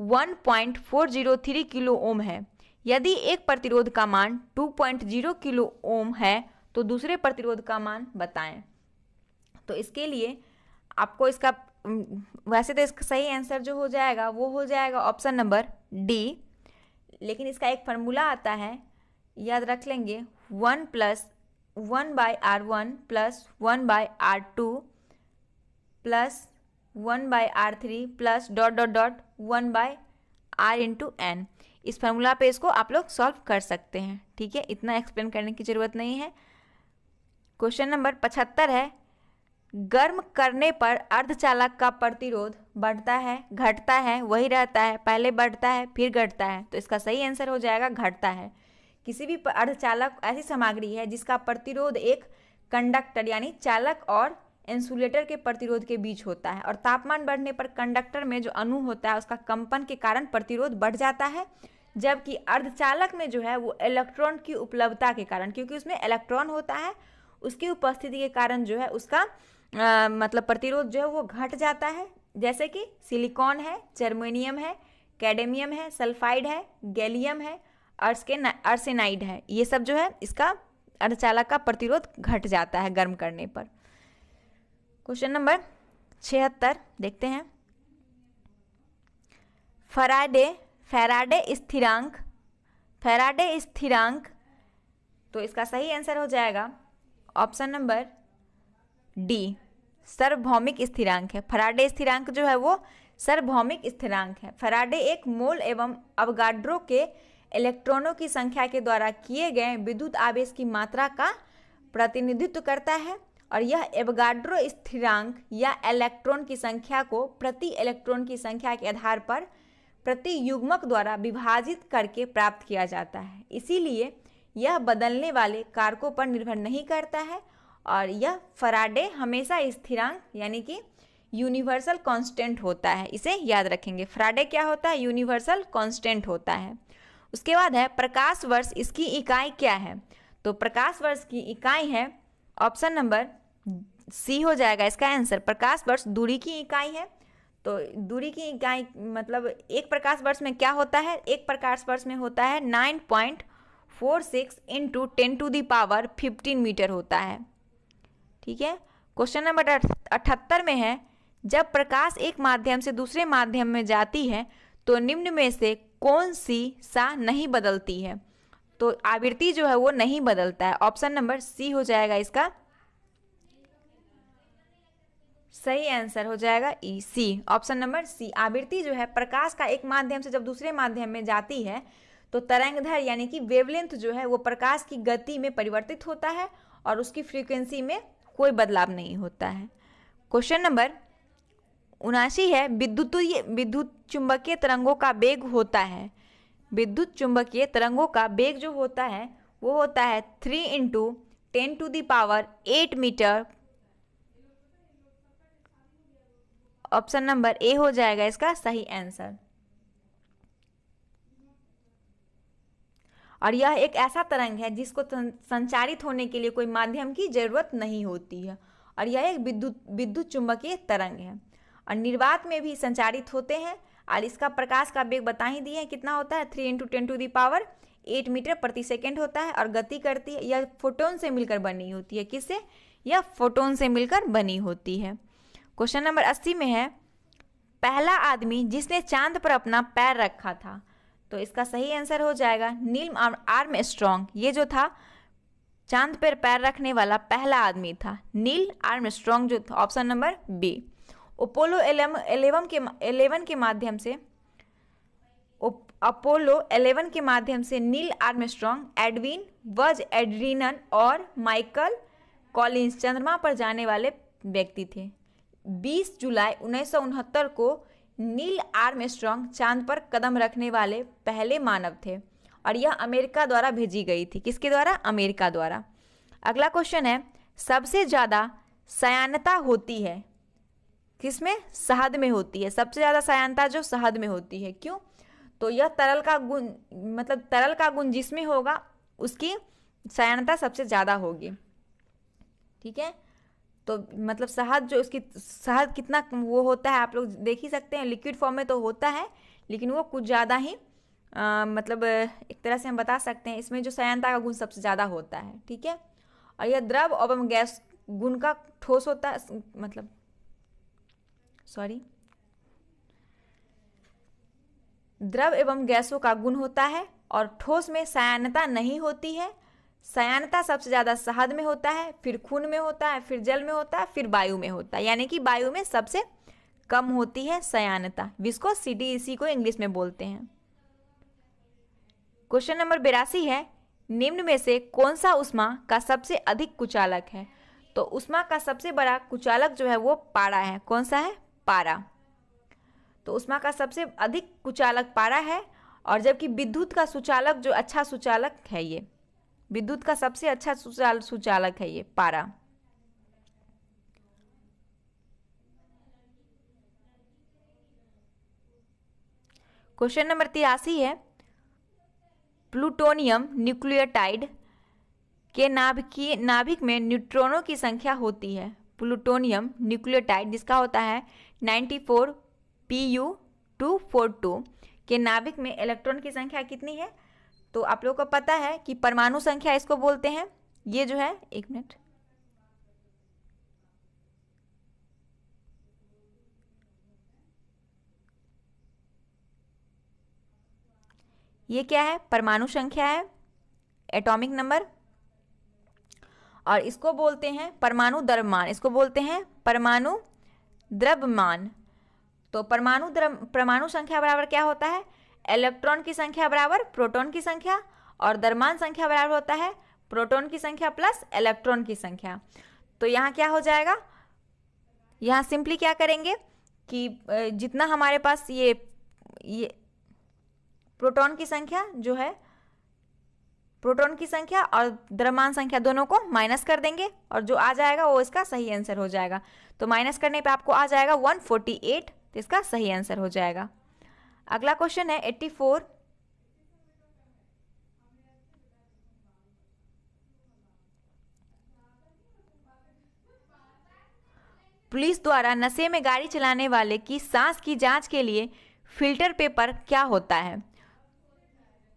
A: 1.403 किलो ओम है यदि एक प्रतिरोध का मान 2.0 किलो ओम है तो दूसरे प्रतिरोध का मान बताएं तो इसके लिए आपको इसका वैसे तो इसका सही आंसर जो हो जाएगा वो हो जाएगा ऑप्शन नंबर डी लेकिन इसका एक फार्मूला आता है याद रख लेंगे one plus one by R one plus one by R two plus one by R three plus dot dot dot one by R into N इस फार्मूला पे इसको आप लोग सॉल्व कर सकते हैं ठीक है इतना एक्सप्लेन करने की ज़रूरत नहीं है क्वेश्चन नंबर पचहत्तर है गर्म करने पर अर्धचालक का प्रतिरोध बढ़ता है घटता है वही रहता है पहले बढ़ता है फिर घटता है तो इसका सही आंसर हो जाएगा घटता है किसी भी अर्धचालक ऐसी सामग्री है जिसका प्रतिरोध एक कंडक्टर यानी चालक और इंसुलेटर के प्रतिरोध के बीच होता है और तापमान बढ़ने पर कंडक्टर में जो अणु होता है उसका कंपन के कारण प्रतिरोध बढ़ जाता है जबकि अर्धचालक में जो है वो इलेक्ट्रॉन की उपलब्धता के कारण क्योंकि उसमें इलेक्ट्रॉन होता है उसकी उपस्थिति के कारण जो है उसका आ, मतलब प्रतिरोध जो है वो घट जाता है जैसे कि सिलिकॉन है जर्मेनियम है कैडेमियम है सल्फाइड है गैलियम है अर्सके अर्सेनाइड है ये सब जो है इसका अर्धचालक का प्रतिरोध घट जाता है गर्म करने पर क्वेश्चन नंबर छिहत्तर देखते हैं फराडे फैराडे स्थिरांक फेराडे स्थिरांक तो इसका सही आंसर हो जाएगा ऑप्शन नंबर डी सार्वभौमिक स्थिरांक है फराडे स्थिरांक जो है वो सार्वभौमिक स्थिरांक है फराडे एक मोल एवं अवगाड्रो के इलेक्ट्रॉनों की संख्या के द्वारा किए गए विद्युत आवेश की मात्रा का प्रतिनिधित्व करता है और यह एवगाड्रो स्थिरांक या इलेक्ट्रॉन की संख्या को प्रति इलेक्ट्रॉन की संख्या के आधार पर प्रति युग्मक द्वारा विभाजित करके प्राप्त किया जाता है इसीलिए यह बदलने वाले कारकों पर निर्भर नहीं करता है और यह फराडे हमेशा स्थिरांक यानी कि यूनिवर्सल कांस्टेंट होता है इसे याद रखेंगे फ्राडे क्या होता है यूनिवर्सल कांस्टेंट होता है उसके बाद है प्रकाश वर्ष इसकी इकाई क्या है तो प्रकाश वर्ष की इकाई है ऑप्शन नंबर सी हो जाएगा इसका आंसर प्रकाश वर्ष दूरी की इकाई है तो दूरी की इकाई मतलब एक प्रकाश वर्ष में क्या होता है एक प्रकाश वर्ष में होता है nine point four six into ten to the power fifteen metre होता है ठीक है क्वेश्चन नंबर अठहत्तर में है जब प्रकाश एक माध्यम से दूसरे माध्यम में जाती है तो निम्न में से कौन सी सा नहीं बदलती है तो आवृत्ति जो है वो नहीं बदलता है ऑप्शन नंबर सी हो जाएगा इसका सही आंसर हो जाएगा ई सी ऑप्शन नंबर सी आवृत्ति जो है प्रकाश का एक माध्यम से जब दूसरे माध्यम में जाती है तो तरंगधर यानी कि वेवलेंथ जो है वो प्रकाश की गति में परिवर्तित होता है और उसकी फ्रीक्वेंसी में कोई बदलाव नहीं होता है क्वेश्चन नंबर उनासी है विद्युत विद्युत चुंबकीय तरंगों का वेग होता है विद्युत चुंबकीय तरंगों का वेग जो होता है वो होता है three into ten to the power eight metre option number A हो जाएगा इसका सही आंसर और यह एक ऐसा तरंग है जिसको संचारित होने के लिए कोई माध्यम की जरूरत नहीं होती है और यह एक विद्युत विद्युत चुंबकीय तरंग है और निर्वात में भी संचारित होते हैं और इसका प्रकाश का वेग बता ही दिए कितना होता है three into ten to the power eight metre प्रति सेकेंड होता है और गति करती है यह फोटोन से मिलकर बनी होती है किससे यह फोटोन से मिलकर बनी होती है क्वेश्चन नंबर अस्सी में है पहला आदमी जिसने चांद पर अपना पैर रखा था तो इसका सही आंसर हो जाएगा नील आर्म स्ट्रॉन्ग ये जो था चांद पर पैर रखने वाला पहला आदमी था नील आर्म स्ट्रॉन्ग जो था option number B Apollo eleven के एलेवन के माध्यम से अपोलो एलेवन के माध्यम से नील आर्म स्ट्रॉन्ग एडविन वज एडरिन और माइकल कॉलिंस चंद्रमा पर जाने वाले व्यक्ति थे 20 जुलाई उन्नीस को नील स्ट्रॉन्ग चांद पर कदम रखने वाले पहले मानव थे और यह अमेरिका द्वारा भेजी गई थी किसके द्वारा अमेरिका द्वारा अगला क्वेश्चन है सबसे ज़्यादा सयानता होती है किसमें शहद में होती है सबसे ज़्यादा सयानता जो शहद में होती है क्यों तो यह तरल का गुण मतलब तरल का गुण जिसमें होगा उसकी सयानता सबसे ज़्यादा होगी ठीक है तो मतलब शहद जो उसकी शहद कितना वो होता है आप लोग देख ही सकते हैं लिक्विड फॉर्म में तो होता है लेकिन वो कुछ ज़्यादा ही आ, मतलब एक तरह से हम बता सकते हैं इसमें जो सयानता का गुण सबसे ज़्यादा होता है ठीक है और यह द्रव एवं गैस गुण का ठोस होता है मतलब सॉरी द्रव एवं गैसों का गुण होता है और ठोस में सयानता नहीं होती है सयानता सबसे ज़्यादा शहद में होता है फिर खून में होता है फिर जल में होता है फिर वायु में होता है यानी कि वायु में सबसे कम होती है सयानता विस्कोसिटी इसी e को इंग्लिश में बोलते हैं क्वेश्चन नंबर बिरासी है निम्न में से कौन सा उष्मा का सबसे अधिक कुचालक है तो उष्मा का सबसे बड़ा कुचालक जो है वो पारा है कौन सा है पारा तो उष्मा का सबसे अधिक कुचालक पारा है और जबकि विद्युत का सुचालक जो अच्छा सुचालक है ये विद्युत का सबसे अच्छा सुचालक है ये पारा क्वेश्चन नंबर तिरासी है प्लूटोनियम न्यूक्लियोटाइड के नाभिकीय नाभिक में न्यूट्रॉनों की संख्या होती है प्लूटोनियम न्यूक्लियोटाइड जिसका होता है 94 P U two four two के नाभिक में इलेक्ट्रॉन की संख्या कितनी है तो आप लोगों को पता है कि परमाणु संख्या इसको बोलते हैं ये जो है एक मिनट ये क्या है परमाणु संख्या है एटॉमिक नंबर और इसको बोलते हैं परमाणु द्रव्यमान इसको बोलते हैं परमाणु द्रव्यमान तो परमाणु द्रव परमाणु संख्या बराबर क्या होता है इलेक्ट्रॉन की संख्या बराबर प्रोटॉन की संख्या और दरमान संख्या बराबर होता है प्रोटॉन की संख्या प्लस इलेक्ट्रॉन की संख्या तो यहाँ क्या हो जाएगा यहाँ सिंपली क्या करेंगे कि जितना हमारे पास ये ये प्रोटॉन की संख्या जो है प्रोटॉन की संख्या और द्रव्यमान संख्या दोनों को माइनस कर देंगे और जो आ जाएगा वो इसका सही आंसर हो जाएगा तो माइनस करने पे आपको आ जाएगा 148 तो इसका सही आंसर हो जाएगा अगला क्वेश्चन है एट्टी फोर पुलिस द्वारा नशे में गाड़ी चलाने वाले की सांस की जांच के लिए फिल्टर पेपर क्या होता है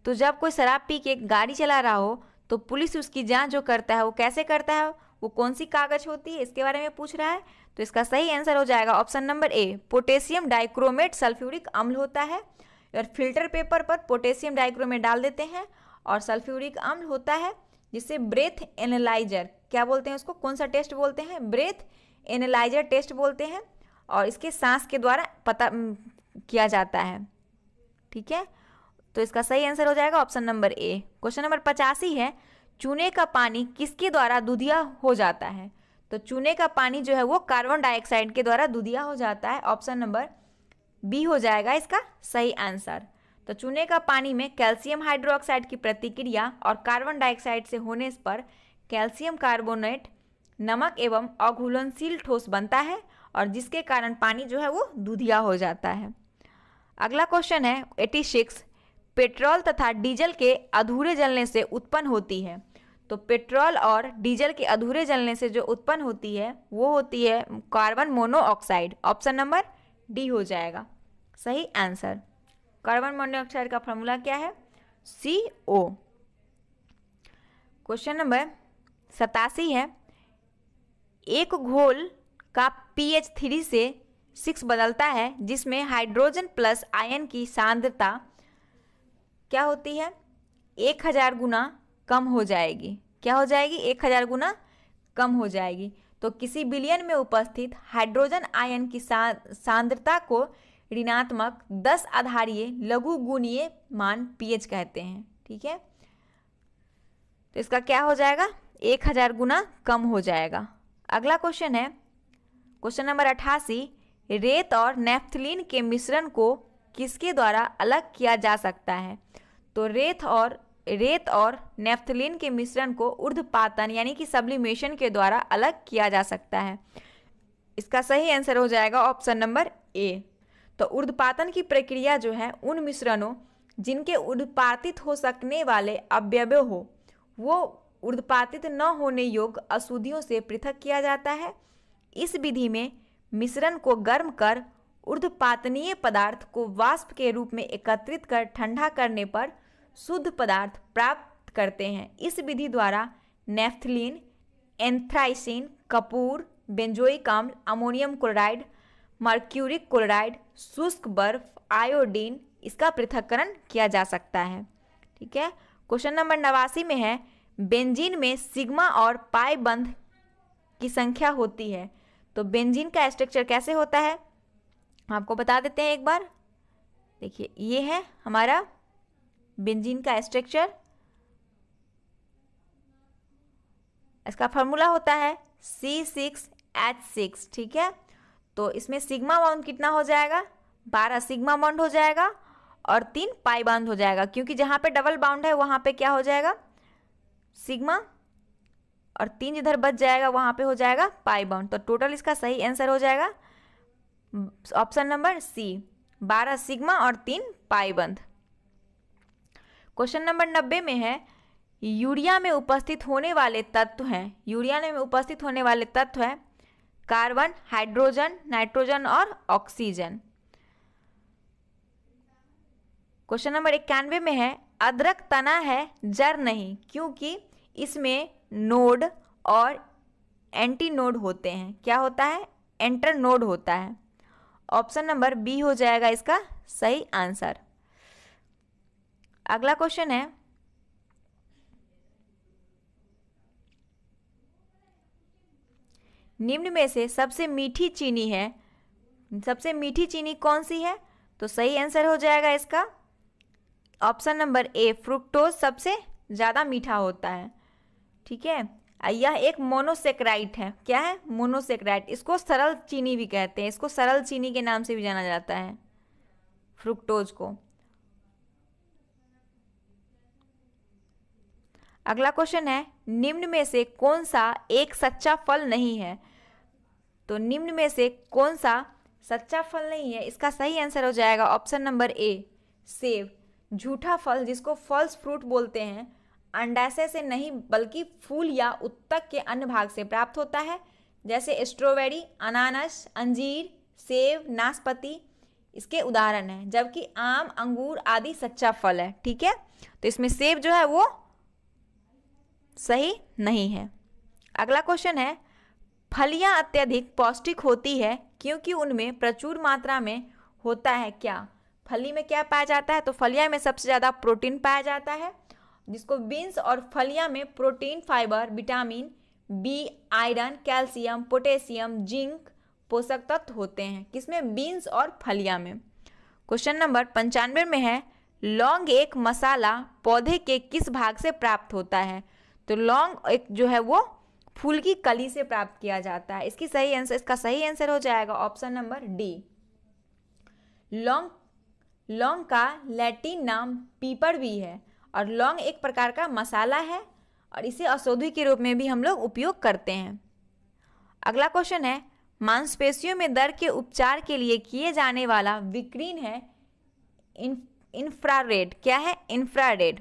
A: तो जब कोई शराब पी के गाड़ी चला रहा हो तो पुलिस उसकी जांच जो करता है वो कैसे करता है वो कौन सी कागज होती है इसके बारे में पूछ रहा है तो इसका सही आंसर हो जाएगा option number A potassium dichromate sulphuric अम्ल होता है और फिल्टर पेपर पर पोटेशियम डाइक्रोमेट डाल देते हैं और सल्फ्यूरिक अम्ल होता है जिसे ब्रेथ एनालाइजर क्या बोलते हैं उसको कौन सा टेस्ट बोलते हैं ब्रेथ एनालाइजर टेस्ट बोलते हैं और इसके सांस के द्वारा पता किया जाता है ठीक है तो इसका सही आंसर हो जाएगा option number A question number पचासी है चूने का पानी किसके द्वारा दुधिया हो जाता है तो चूने का पानी जो है वो कार्बन डाइऑक्साइड के द्वारा दुधिया हो जाता है ऑप्शन नंबर बी हो जाएगा इसका सही आंसर तो चूने का पानी में कैल्शियम हाइड्रोक्साइड की प्रतिक्रिया और कार्बन डाइऑक्साइड से होने पर कैल्शियम कार्बोनेट नमक एवं अघुलनशील ठोस बनता है और जिसके कारण पानी जो है वो दुधिया हो जाता है अगला क्वेश्चन है 86 पेट्रोल तथा डीजल के अधूरे जलने से उत्पन्न होती है तो पेट्रोल और डीजल के अधूरे जलने से जो उत्पन्न होती है वो होती है carbon monoxide option number D हो जाएगा सही आंसर कार्बन मोनोऑक्साइड का फॉर्मूला क्या है सी ओ क्वेश्चन नंबर सतासी है एक घोल का पीएच थ्री से सिक्स बदलता है जिसमें हाइड्रोजन प्लस आयन की सांद्रता क्या होती है एक हज़ार गुना कम हो जाएगी क्या हो जाएगी एक हजार गुना कम हो जाएगी तो किसी बिलियन में उपस्थित हाइड्रोजन आयन की सांद्रता को ऋणात्मक दस आधारीय लघु गुणीय मान पीएच कहते हैं ठीक है तो इसका क्या हो जाएगा एक हजार गुना कम हो जाएगा अगला क्वेश्चन है क्वेश्चन नंबर अठासी रेत और नेफ्थलीन के मिश्रण को किसके द्वारा अलग किया जा सकता है तो रेत और रेत और नेफ्थलिन के मिश्रण को ऊर्ध्वपातन यानी कि सब्लिमेशन के द्वारा अलग किया जा सकता है इसका सही आंसर हो जाएगा ऑप्शन नंबर ए तो उर्धपातन की प्रक्रिया जो है उन मिश्रणों जिनके ऊर्ध्वपातित हो सकने वाले अवयव हो वो उर्धपातित न होने योग्य अशुद्धियों से पृथक किया जाता है इस विधि में मिश्रण को गर्म कर उर्धपातनीय पदार्थ को वाष्प के रूप में एकत्रित कर ठंडा करने पर शुद्ध पदार्थ प्राप्त करते हैं इस विधि द्वारा नेफ्थलीन एंथ्राइसिन कपूर बेंजोइक अम्ल अमोनियम क्लोराइड मर्क्यूरिक क्लोराइड शुष्क बर्फ आयोडीन इसका पृथक्करण किया जा सकता है ठीक है क्वेश्चन नंबर नवासी में है बेंजीन में सिग्मा और पाई बंध की संख्या होती है तो बेंजीन का स्ट्रक्चर कैसे होता है आपको बता देते हैं एक बार देखिए ये है हमारा बेंजीन का स्ट्रक्चर इसका फॉर्मूला होता है सी सिक्स एच सिक्स ठीक है तो इसमें सिग्मा बाउंड कितना हो जाएगा बारह सिग्मा बाउंड हो जाएगा और तीन पाई बाउंड हो जाएगा क्योंकि जहाँ पे डबल बाउंड है वहाँ पे क्या हो जाएगा सिग्मा और तीन जिधर बच जाएगा वहाँ पे हो जाएगा पाई बाउंड तो टोटल इसका सही आंसर हो जाएगा ऑप्शन नंबर सी बारह सिग्मा और तीन पाई बंद क्वेश्चन नंबर नब्बे में है यूरिया में उपस्थित होने वाले तत्व हैं यूरिया में उपस्थित होने वाले तत्व हैं कार्बन हाइड्रोजन नाइट्रोजन और ऑक्सीजन क्वेश्चन नंबर इक्यानवे में है अदरक तना है जर नहीं क्योंकि इसमें नोड और एंटी नोड होते हैं क्या होता है एंटर नोड होता है ऑप्शन नंबर बी हो जाएगा इसका सही आंसर अगला क्वेश्चन है निम्न में से सबसे मीठी चीनी है सबसे मीठी चीनी कौन सी है तो सही आंसर हो जाएगा इसका ऑप्शन नंबर ए फ्रुक्टोज सबसे ज़्यादा मीठा होता है ठीक है यह एक मोनोसेक्राइट है क्या है मोनोसेक्राइट इसको सरल चीनी भी कहते हैं इसको सरल चीनी के नाम से भी जाना जाता है फ्रुक्टोज को अगला क्वेश्चन है निम्न में से कौन सा एक सच्चा फल नहीं है तो निम्न में से कौन सा सच्चा फल नहीं है इसका सही आंसर हो जाएगा ऑप्शन नंबर ए सेब झूठा फल जिसको फॉल्स फ्रूट बोलते हैं अंडाशय से नहीं बल्कि फूल या उत्तक के अन्य भाग से प्राप्त होता है जैसे स्ट्रॉबेरी अनानस अंजीर सेब नाशपति इसके उदाहरण हैं जबकि आम अंगूर आदि सच्चा फल है ठीक है तो इसमें सेब जो है वो सही नहीं है अगला क्वेश्चन है फलियां अत्यधिक पौष्टिक होती है क्योंकि उनमें प्रचुर मात्रा में होता है क्या फली में क्या पाया जाता है तो फलिया में सबसे ज़्यादा प्रोटीन पाया जाता है जिसको बीन्स और फलिया में protein fibre vitamin B iron calcium potassium zinc पोषक तत्व होते हैं किसमें बीन्स और फलिया में क्वेश्चन नंबर पंचानवे में है लौंग एक मसाला पौधे के किस भाग से प्राप्त होता है तो लौंग एक जो है वो फूल की कली से प्राप्त किया जाता है इसकी सही आंसर इसका सही आंसर हो जाएगा ऑप्शन नंबर डी लौंग लौंग का लैटिन नाम पीपर भी है और लौंग एक प्रकार का मसाला है और इसे औषधि के रूप में भी हम लोग उपयोग करते हैं अगला क्वेश्चन है मांसपेशियों में दर्द के उपचार के लिए किए जाने वाला विक्रीन है इन्फ्रारेड क्या है इन्फ्रारेड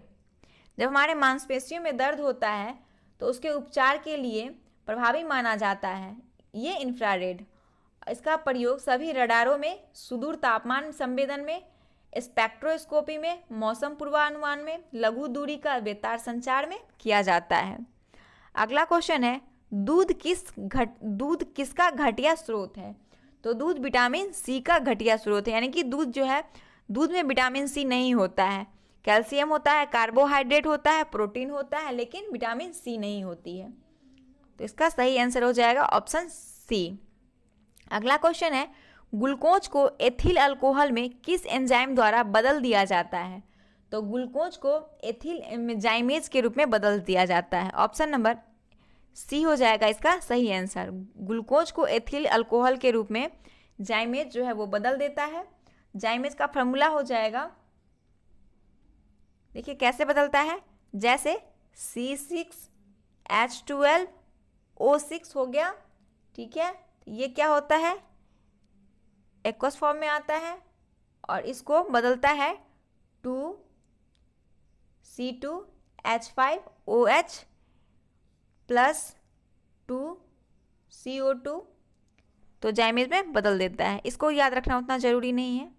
A: जब हमारे मांसपेशियों में दर्द होता है तो उसके उपचार के लिए प्रभावी माना जाता है ये इंफ्रारेड इसका प्रयोग सभी रडारों में सुदूर तापमान संवेदन में स्पेक्ट्रोस्कोपी में मौसम पूर्वानुमान में लघु दूरी का बेतार संचार में किया जाता है अगला क्वेश्चन है दूध किस घट दूध किसका घटिया स्रोत है तो दूध विटामिन सी का घटिया स्रोत है यानी कि दूध जो है दूध में विटामिन सी नहीं होता है कैल्शियम होता है कार्बोहाइड्रेट होता है प्रोटीन होता है लेकिन विटामिन सी नहीं होती है तो इसका सही आंसर हो जाएगा ऑप्शन सी अगला क्वेश्चन है ग्लूकोज को एथिल अल्कोहल में किस एंजाइम द्वारा बदल दिया जाता है तो ग्लूकोज को एथिल एंजाइमेज के रूप में बदल दिया जाता है ऑप्शन नंबर सी हो जाएगा इसका सही आंसर ग्लूकोज को एथिल अल्कोहल के रूप में जाइमेज जो है वो बदल देता है जाइमेज का फॉर्मूला हो जाएगा देखिए कैसे बदलता है जैसे C six H twelve O six हो गया ठीक है ये क्या होता है एक्वस फॉर्म में आता है और इसको बदलता है two C two H five O H plus two C O two तो जैमेज में बदल देता है इसको याद रखना उतना ज़रूरी नहीं है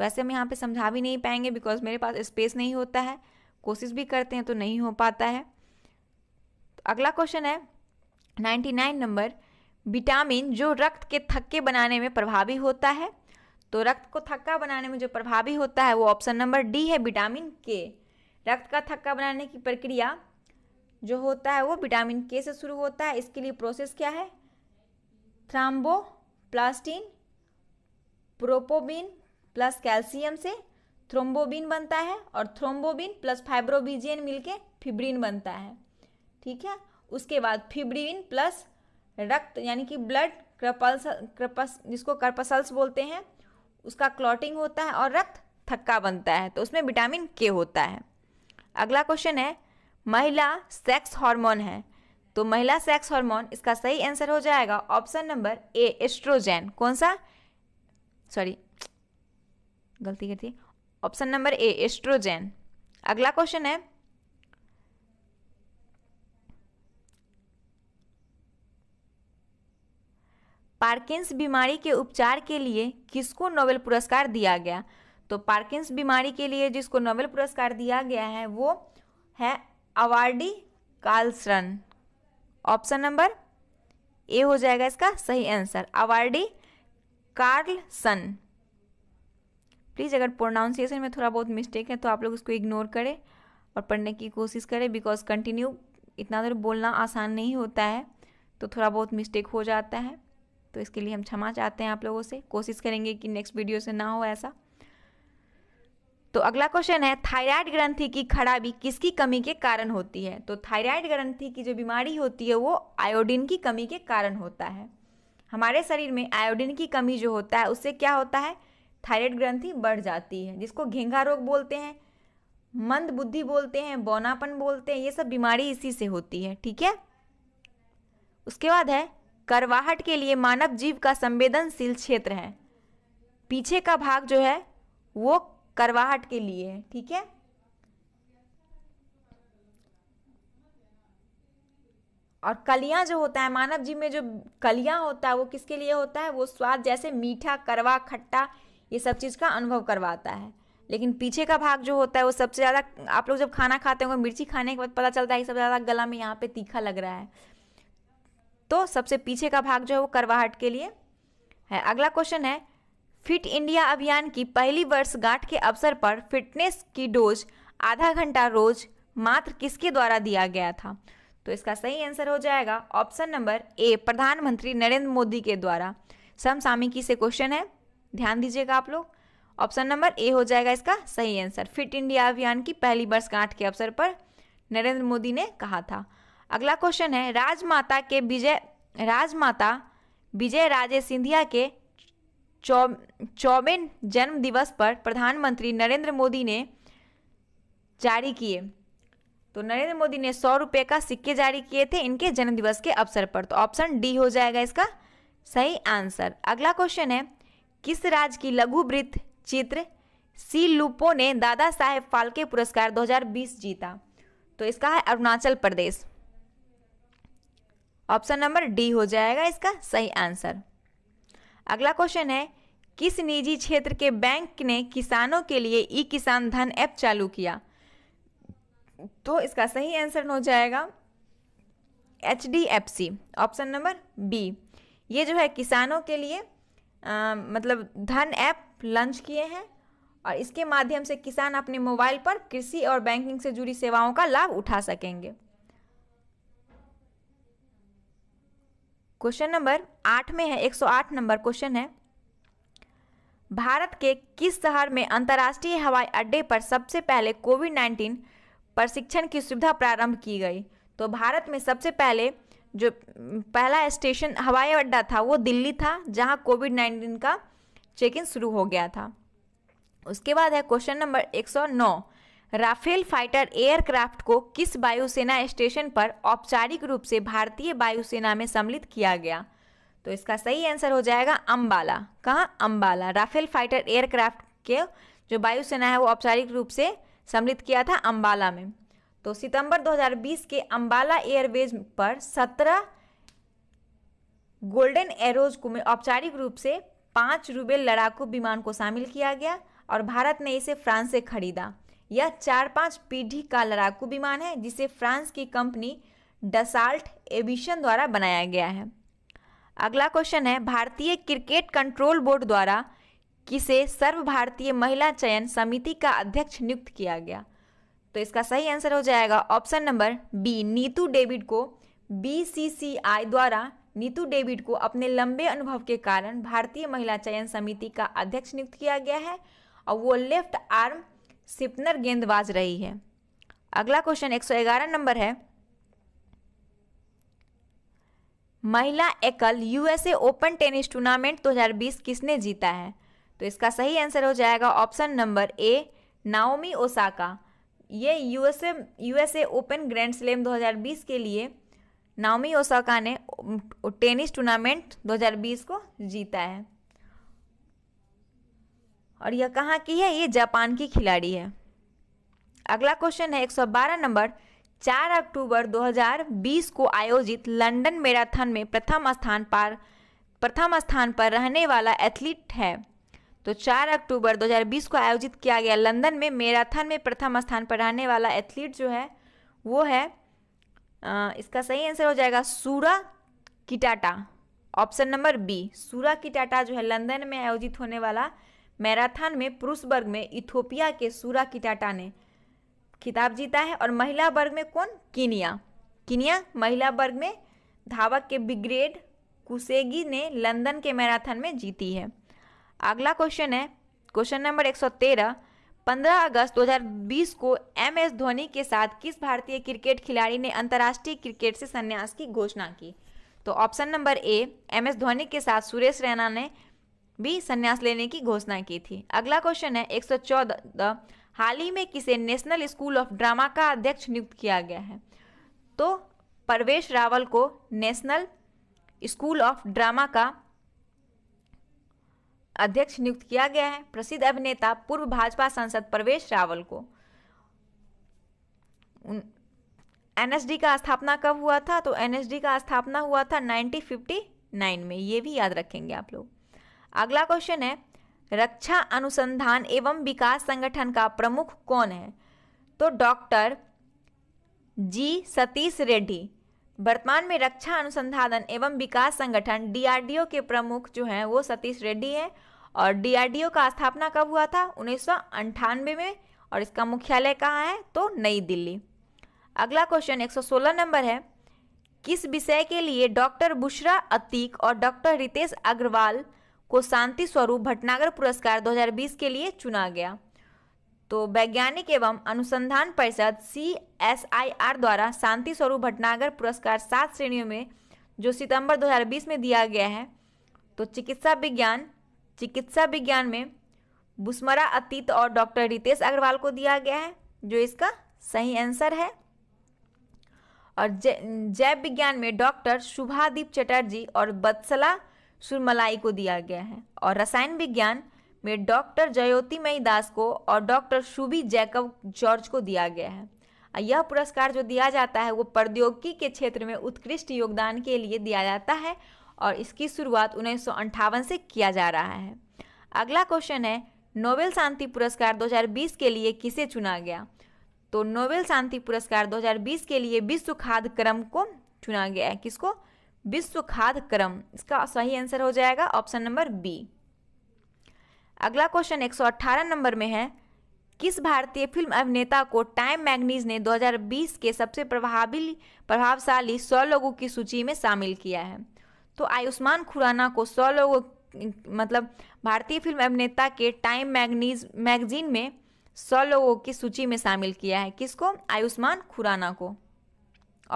A: वैसे हम यहाँ पे समझा भी नहीं पाएंगे बिकॉज मेरे पास स्पेस नहीं होता है कोशिश भी करते हैं तो नहीं हो पाता है तो अगला क्वेश्चन है 99 नंबर विटामिन जो रक्त के थक्के बनाने में प्रभावी होता है तो रक्त को थक्का बनाने में जो प्रभावी होता है वो ऑप्शन नंबर डी है विटामिन के रक्त का थक्का बनाने की प्रक्रिया जो होता है वो विटामिन के से शुरू होता है इसके लिए प्रोसेस क्या है थ्राम्बो प्लास्टिन प्रोपोबिन प्लस कैल्शियम से थ्रोम्बोबिन बनता है और थ्रोम्बोबिन प्लस फाइब्रोबिजियन मिलके फिब्रिन बनता है ठीक है उसके बाद फिब्रिन प्लस रक्त यानी कि ब्लड क्रपल्स क्रपस जिसको कर्पसल्स बोलते हैं उसका क्लॉटिंग होता है और रक्त थक्का बनता है तो उसमें विटामिन के होता है अगला क्वेश्चन है महिला सेक्स हार्मोन है तो महिला सेक्स हार्मोन इसका सही आंसर हो जाएगा ऑप्शन नंबर ए एस्ट्रोजेन कौन सा सॉरी गलती करती है ऑप्शन नंबर ए एस्ट्रोजेन अगला क्वेश्चन है पार्किंस बीमारी के उपचार के लिए किसको नोबेल पुरस्कार दिया गया तो पार्किंस बीमारी के लिए जिसको नोबेल पुरस्कार दिया गया है वो है अवार्डी कार्लसन ऑप्शन नंबर ए हो जाएगा इसका सही आंसर अवार्डी कार्लसन प्लीज़ अगर प्रोनाउंसिएशन में थोड़ा बहुत मिस्टेक है तो आप लोग उसको इग्नोर करें और पढ़ने की कोशिश करें बिकॉज कंटिन्यू इतना देर बोलना आसान नहीं होता है तो थोड़ा बहुत मिस्टेक हो जाता है तो इसके लिए हम क्षमा चाहते हैं आप लोगों से कोशिश करेंगे कि नेक्स्ट वीडियो से ना हो ऐसा तो अगला क्वेश्चन है थायराइड ग्रंथि की खराबी किसकी कमी के कारण होती है तो थायराइड ग्रंथि की जो बीमारी होती है वो आयोडीन की कमी के कारण होता है हमारे शरीर में आयोडीन की कमी जो होता है उससे क्या होता है थायराइड ग्रंथि बढ़ जाती है जिसको घेंघा रोग बोलते हैं मंद बुद्धि बोलते हैं बौनापन बोलते हैं ये सब बीमारी इसी से होती है ठीक है उसके बाद है करवाहट के लिए मानव जीव का संवेदनशील क्षेत्र है पीछे का भाग जो है वो करवाहट के लिए है ठीक है और कलियां जो होता है मानव जीव में जो कलियां होता है वो किसके लिए होता है वो स्वाद जैसे मीठा करवा खट्टा ये सब चीज़ का अनुभव करवाता है लेकिन पीछे का भाग जो होता है वो सबसे ज़्यादा आप लोग जब खाना खाते होंगे मिर्ची खाने के बाद पता चलता है कि सबसे ज़्यादा गला में यहाँ पे तीखा लग रहा है तो सबसे पीछे का भाग जो है वो करवाहट के लिए है अगला क्वेश्चन है फिट इंडिया अभियान की पहली वर्षगांठ के अवसर पर फिटनेस की डोज आधा घंटा रोज मात्र किसके द्वारा दिया गया था तो इसका सही आंसर हो जाएगा ऑप्शन नंबर ए प्रधानमंत्री नरेंद्र मोदी के द्वारा समसामिकी से क्वेश्चन है ध्यान दीजिएगा आप लोग ऑप्शन नंबर ए हो जाएगा इसका सही आंसर फिट इंडिया अभियान की पहली वर्षगांठ के अवसर पर नरेंद्र मोदी ने कहा था अगला क्वेश्चन है राजमाता के विजय राजमाता विजय राजे सिंधिया के चौ चौबन जन्म दिवस पर प्रधानमंत्री नरेंद्र मोदी ने जारी किए तो नरेंद्र मोदी ने सौ रुपये का सिक्के जारी किए थे इनके जन्मदिवस के अवसर पर तो ऑप्शन डी हो जाएगा इसका सही आंसर अगला क्वेश्चन है किस राज्य की लघु वृत्त चित्र सी लुपो ने दादा साहेब फाल्के पुरस्कार 2020 जीता तो इसका है Arunachal Pradesh option number D हो जाएगा इसका सही आंसर अगला क्वेश्चन है किस निजी क्षेत्र के बैंक ने किसानों के लिए ई किसान धन ऐप चालू किया तो इसका सही आंसर हो जाएगा H D F C option number B ये जो है किसानों के लिए आ, मतलब धन ऐप लॉन्च किए हैं और इसके माध्यम से किसान अपने मोबाइल पर कृषि और बैंकिंग से जुड़ी सेवाओं का लाभ उठा सकेंगे क्वेश्चन नंबर आठ में है 108 नंबर क्वेश्चन है भारत के किस शहर में अंतर्राष्ट्रीय हवाई अड्डे पर सबसे पहले कोविड नाइन्टीन प्रशिक्षण की सुविधा प्रारंभ की गई तो भारत में सबसे पहले जो पहला स्टेशन हवाई अड्डा था वो दिल्ली था जहाँ कोविड नाइन्टीन का चेक इन शुरू हो गया था उसके बाद है question number 109 Rafale fighter aircraft को किस वायुसेना स्टेशन पर औपचारिक रूप से भारतीय वायुसेना में सम्मिलित किया गया तो इसका सही आंसर हो जाएगा अम्बाला कहाँ अम्बाला राफेल फाइटर एयरक्राफ्ट के जो वायुसेना है वो औपचारिक रूप से सम्मिलित किया था अम्बाला में तो सितंबर 2020 के अंबाला एयरवेज पर 17 गोल्डन एरोज को में औपचारिक रूप से पाँच रूबे लड़ाकू विमान को शामिल किया गया और भारत ने इसे फ्रांस से खरीदा यह चार पाँच पीढ़ी का लड़ाकू विमान है जिसे फ्रांस की कंपनी डसाल्ट एविशन द्वारा बनाया गया है अगला क्वेश्चन है भारतीय क्रिकेट कंट्रोल बोर्ड द्वारा किसे सर्व भारतीय महिला चयन समिति का अध्यक्ष नियुक्त किया गया तो इसका सही आंसर हो जाएगा option number B Neetu David को बीसीसीआई द्वारा नीतू डेविड को अपने लंबे अनुभव के कारण भारतीय महिला चयन समिति का अध्यक्ष नियुक्त किया गया है और वो लेफ्ट आर्म सिपनर गेंदबाज रही है अगला क्वेश्चन 111 नंबर है महिला एकल यूएसए ओपन टेनिस टूर्नामेंट 2020 किसने जीता है तो इसका सही आंसर हो जाएगा option number A Naomi Osaka ये USA USA open grand slam 2020 के लिए नामी ओसाका ने टेनिस टूर्नामेंट 2020 को जीता है और यह कहाँ की है ये जापान की खिलाड़ी है अगला क्वेश्चन है 112 नंबर 4 अक्टूबर 2020 को आयोजित लंदन मैराथन में प्रथम स्थान पर प्रथम स्थान पर रहने वाला एथलीट है तो 4 अक्टूबर 2020 को आयोजित किया गया लंदन में मैराथन में प्रथम स्थान पर रहने वाला एथलीट जो है वो है आ, इसका सही आंसर हो जाएगा सूरा किटाटा ऑप्शन नंबर बी सूरा किटाटा जो है लंदन में आयोजित होने वाला मैराथन में पुरुष वर्ग में इथोपिया के सूरा किटाटा ने खिताब जीता है और महिला वर्ग में कौन किनिया किनिया महिला वर्ग में धावक के ब्रिग्रेड कुसेगी ने लंदन के मैराथन में जीती है अगला क्वेश्चन है क्वेश्चन नंबर 113 15 अगस्त 2020 को एम एस धोनी के साथ किस भारतीय क्रिकेट खिलाड़ी ने अंतर्राष्ट्रीय क्रिकेट से संन्यास की घोषणा की तो option number A M S Dhoni के साथ सुरेश रैना ने भी संन्यास लेने की घोषणा की थी अगला क्वेश्चन है 114 हाल ही में किसे नेशनल स्कूल ऑफ ड्रामा का अध्यक्ष नियुक्त किया गया है तो परवेश रावल को नेशनल स्कूल ऑफ ड्रामा का अध्यक्ष नियुक्त किया गया है प्रसिद्ध अभिनेता पूर्व भाजपा सांसद प्रवेश रावल को एनएसडी का स्थापना कब हुआ था तो एनएसडी का स्थापना हुआ था 1959 में ये भी याद रखेंगे आप लोग अगला क्वेश्चन है रक्षा अनुसंधान एवं विकास संगठन का प्रमुख कौन है तो डॉक्टर जी सतीश रेड्डी वर्तमान में रक्षा अनुसंधान एवं विकास संगठन डीआरडीओ के प्रमुख जो हैं वो सतीश रेड्डी हैं और डीआरडीओ का स्थापना कब हुआ था उन्नीस में और इसका मुख्यालय कहाँ है तो नई दिल्ली अगला क्वेश्चन 116 नंबर है किस विषय के लिए डॉक्टर बुशरा अतीक और डॉक्टर रितेश अग्रवाल को शांति स्वरूप भटनागर पुरस्कार 2020 के लिए चुना गया तो वैज्ञानिक एवं अनुसंधान परिषद सी एस आई आर द्वारा शांति स्वरूप भटनागर पुरस्कार सात श्रेणियों में जो सितंबर 2020 में दिया गया है तो चिकित्सा विज्ञान चिकित्सा विज्ञान में बुस्मरा अतीत और डॉक्टर रितेश अग्रवाल को दिया गया है जो इसका सही आंसर है और जैव विज्ञान में डॉक्टर शुभादीप चटर्जी और बत्सला सुरमलाई को दिया गया है और रसायन विज्ञान में डॉक्टर जयोति मई दास को और डॉक्टर शुभी जैकब जॉर्ज को दिया गया है यह पुरस्कार जो दिया जाता है वो प्रौद्योगिकी के क्षेत्र में उत्कृष्ट योगदान के लिए दिया जाता है और इसकी शुरुआत उन्नीस से किया जा रहा है अगला क्वेश्चन है नोबेल शांति पुरस्कार 2020 के लिए किसे चुना गया तो नोबेल शांति पुरस्कार 2020 के लिए विश्व खाद्य क्रम को चुना गया है किसको विश्व खाद्य क्रम इसका सही आंसर हो जाएगा ऑप्शन नंबर बी अगला क्वेश्चन 118 नंबर में है किस भारतीय फिल्म अभिनेता को टाइम मैगनीज ने 2020 के सबसे प्रभावी प्रभावशाली 100 लोगों की सूची में शामिल किया है तो आयुष्मान खुराना को 100 लोगों मतलब भारतीय फिल्म अभिनेता के टाइम मैगनीज मैगजीन में 100 लोगों की सूची में शामिल किया है किसको आयुष्मान खुराना को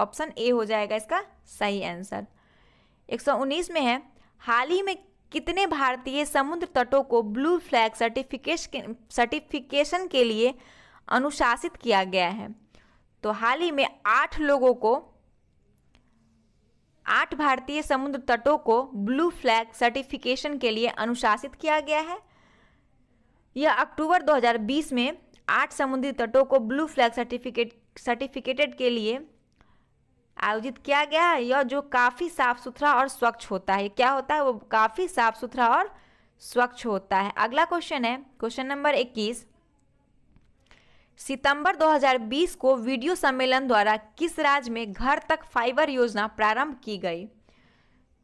A: ऑप्शन ए हो जाएगा इसका सही आंसर 119 में है हाल ही में कितने भारतीय समुद्र तटों को ब्लू फ्लैग सर्टिफिकेशन सर्टिफिकेशन के लिए अनुशासित किया गया है तो हाल ही में आठ लोगों को आठ भारतीय समुद्र तटों को ब्लू फ्लैग सर्टिफिकेशन के लिए अनुशासित किया गया है यह अक्टूबर 2020 में आठ समुद्री तटों को ब्लू फ्लैग सर्टिफिकेट सर्टिफिकेटेड के लिए आयोजित किया गया है यह जो काफ़ी साफ सुथरा और स्वच्छ होता है क्या होता है वो काफ़ी साफ सुथरा और स्वच्छ होता है अगला क्वेश्चन है क्वेश्चन नंबर 21 सितंबर 2020 को वीडियो सम्मेलन द्वारा किस राज्य में घर तक फाइबर योजना प्रारंभ की गई